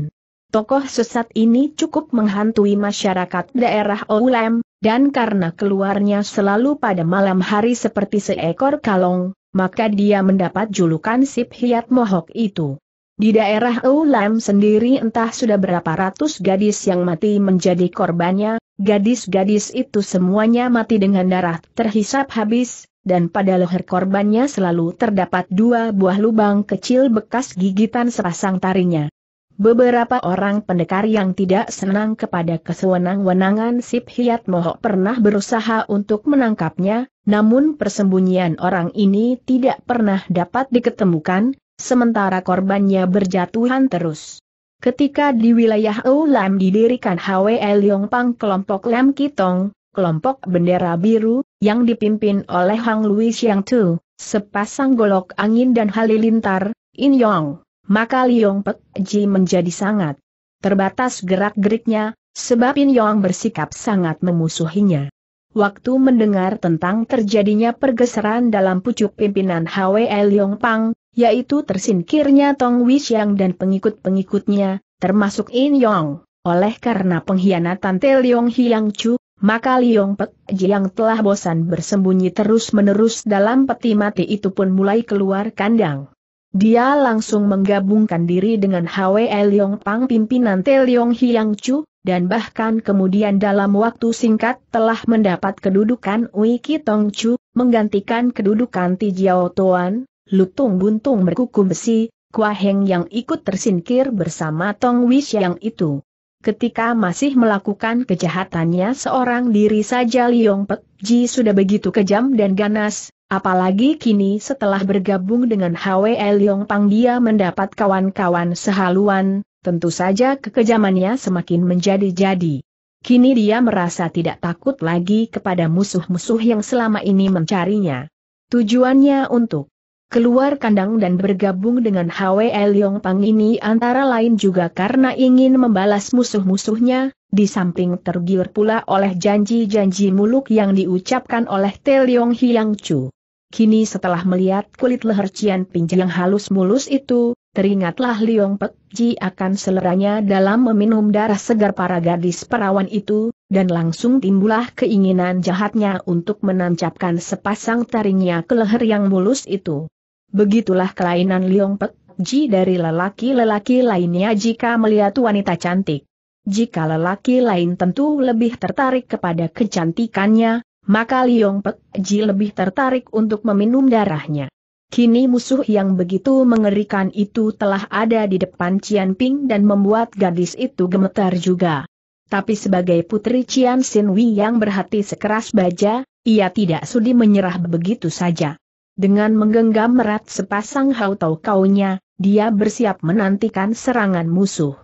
Tokoh sesat ini cukup menghantui masyarakat daerah Oulem, dan karena keluarnya selalu pada malam hari seperti seekor kalong, maka dia mendapat julukan Sip Hiat Mohok itu. Di daerah Ulam sendiri entah sudah berapa ratus gadis yang mati menjadi korbannya, gadis-gadis itu semuanya mati dengan darah terhisap habis, dan pada leher korbannya selalu terdapat dua buah lubang kecil bekas gigitan sepasang tarinya. Beberapa orang pendekar yang tidak senang kepada kesewenang-wenangan Sip Hiat Mohok pernah berusaha untuk menangkapnya, namun persembunyian orang ini tidak pernah dapat diketemukan, sementara korbannya berjatuhan terus. Ketika di wilayah Ulam didirikan Hwe Pang kelompok Lam Kitong, kelompok bendera biru, yang dipimpin oleh Hang Louis Yang Tu, sepasang golok angin dan halilintar, In Yong maka Liong Pek Ji menjadi sangat terbatas gerak-geriknya, sebab In Yong bersikap sangat memusuhinya. Waktu mendengar tentang terjadinya pergeseran dalam pucuk pimpinan HW Liong Pang, yaitu tersingkirnya Tong Wixiang dan pengikut-pengikutnya, termasuk In Yong, oleh karena pengkhianatan Te Liong Hiang Chu, maka Liong Pek Ji yang telah bosan bersembunyi terus-menerus dalam peti mati itu pun mulai keluar kandang. Dia langsung menggabungkan diri dengan Hwe Leong Pang pimpinan Te Leong Hiang Chu, dan bahkan kemudian dalam waktu singkat telah mendapat kedudukan Wiki Tong Chu, menggantikan kedudukan Ti Jiao Tuan, Lutung Buntung berkuku besi, Kua Heng yang ikut tersingkir bersama Tong Wish yang itu. Ketika masih melakukan kejahatannya seorang diri saja Liong Pek Ji sudah begitu kejam dan ganas, Apalagi kini setelah bergabung dengan HW Leong Pang dia mendapat kawan-kawan sehaluan, tentu saja kekejamannya semakin menjadi-jadi. Kini dia merasa tidak takut lagi kepada musuh-musuh yang selama ini mencarinya. Tujuannya untuk keluar kandang dan bergabung dengan HW Leong Pang ini antara lain juga karena ingin membalas musuh-musuhnya, di samping tergiur pula oleh janji-janji muluk yang diucapkan oleh Te Leong Hiang Chu. Kini setelah melihat kulit leher Cian Ping yang halus mulus itu, teringatlah Liong Pek Ji akan seleranya dalam meminum darah segar para gadis perawan itu, dan langsung timbullah keinginan jahatnya untuk menancapkan sepasang taringnya ke leher yang mulus itu. Begitulah kelainan Liong Pek Ji dari lelaki-lelaki lainnya jika melihat wanita cantik. Jika lelaki lain tentu lebih tertarik kepada kecantikannya, maka Liong Pek Ji lebih tertarik untuk meminum darahnya. Kini musuh yang begitu mengerikan itu telah ada di depan Cian Ping dan membuat gadis itu gemetar juga. Tapi sebagai putri Cian Sin Wei yang berhati sekeras baja, ia tidak sudi menyerah begitu saja. Dengan menggenggam erat sepasang hau tau kaunya, dia bersiap menantikan serangan musuh.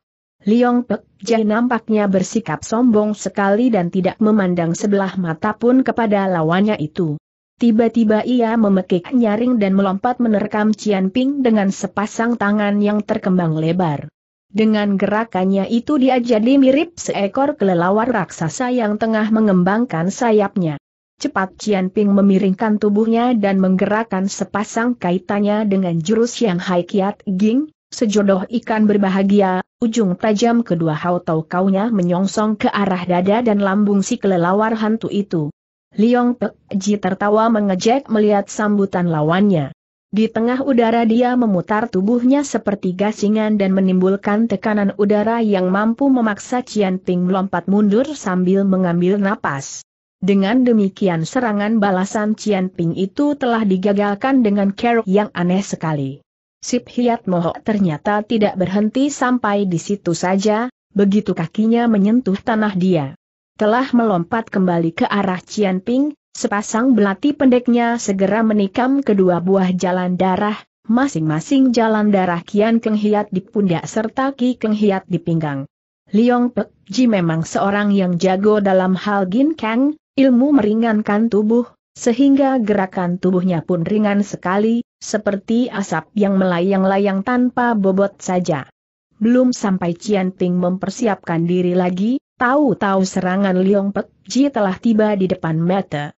Liong Pek Jai nampaknya bersikap sombong sekali dan tidak memandang sebelah mata pun kepada lawannya itu. Tiba-tiba ia memekik nyaring dan melompat menerkam Cian Ping dengan sepasang tangan yang terkembang lebar. Dengan gerakannya itu dia jadi mirip seekor kelelawar raksasa yang tengah mengembangkan sayapnya. Cepat Cian Ping memiringkan tubuhnya dan menggerakkan sepasang kaitannya dengan jurus yang Hai Kiat Ging, Sejodoh ikan berbahagia, ujung tajam kedua hautau kaunya menyongsong ke arah dada dan lambung si kelelawar hantu itu. Liong Pek Ji tertawa mengejek melihat sambutan lawannya. Di tengah udara dia memutar tubuhnya seperti gasingan dan menimbulkan tekanan udara yang mampu memaksa Cian Ping melompat mundur sambil mengambil napas. Dengan demikian serangan balasan Cian Ping itu telah digagalkan dengan kerok yang aneh sekali. Sip Hiat Mohok ternyata tidak berhenti sampai di situ saja, begitu kakinya menyentuh tanah dia. Telah melompat kembali ke arah Cian Ping, sepasang belati pendeknya segera menikam kedua buah jalan darah, masing-masing jalan darah Kian Keng Hiat di pundak serta Ki Keng Hiat di pinggang. Liong Pek Ji memang seorang yang jago dalam hal gin kang, ilmu meringankan tubuh, sehingga gerakan tubuhnya pun ringan sekali, seperti asap yang melayang-layang tanpa bobot saja. Belum sampai Cian Ting mempersiapkan diri lagi, tahu-tahu serangan Liong Pek Ji telah tiba di depan mata.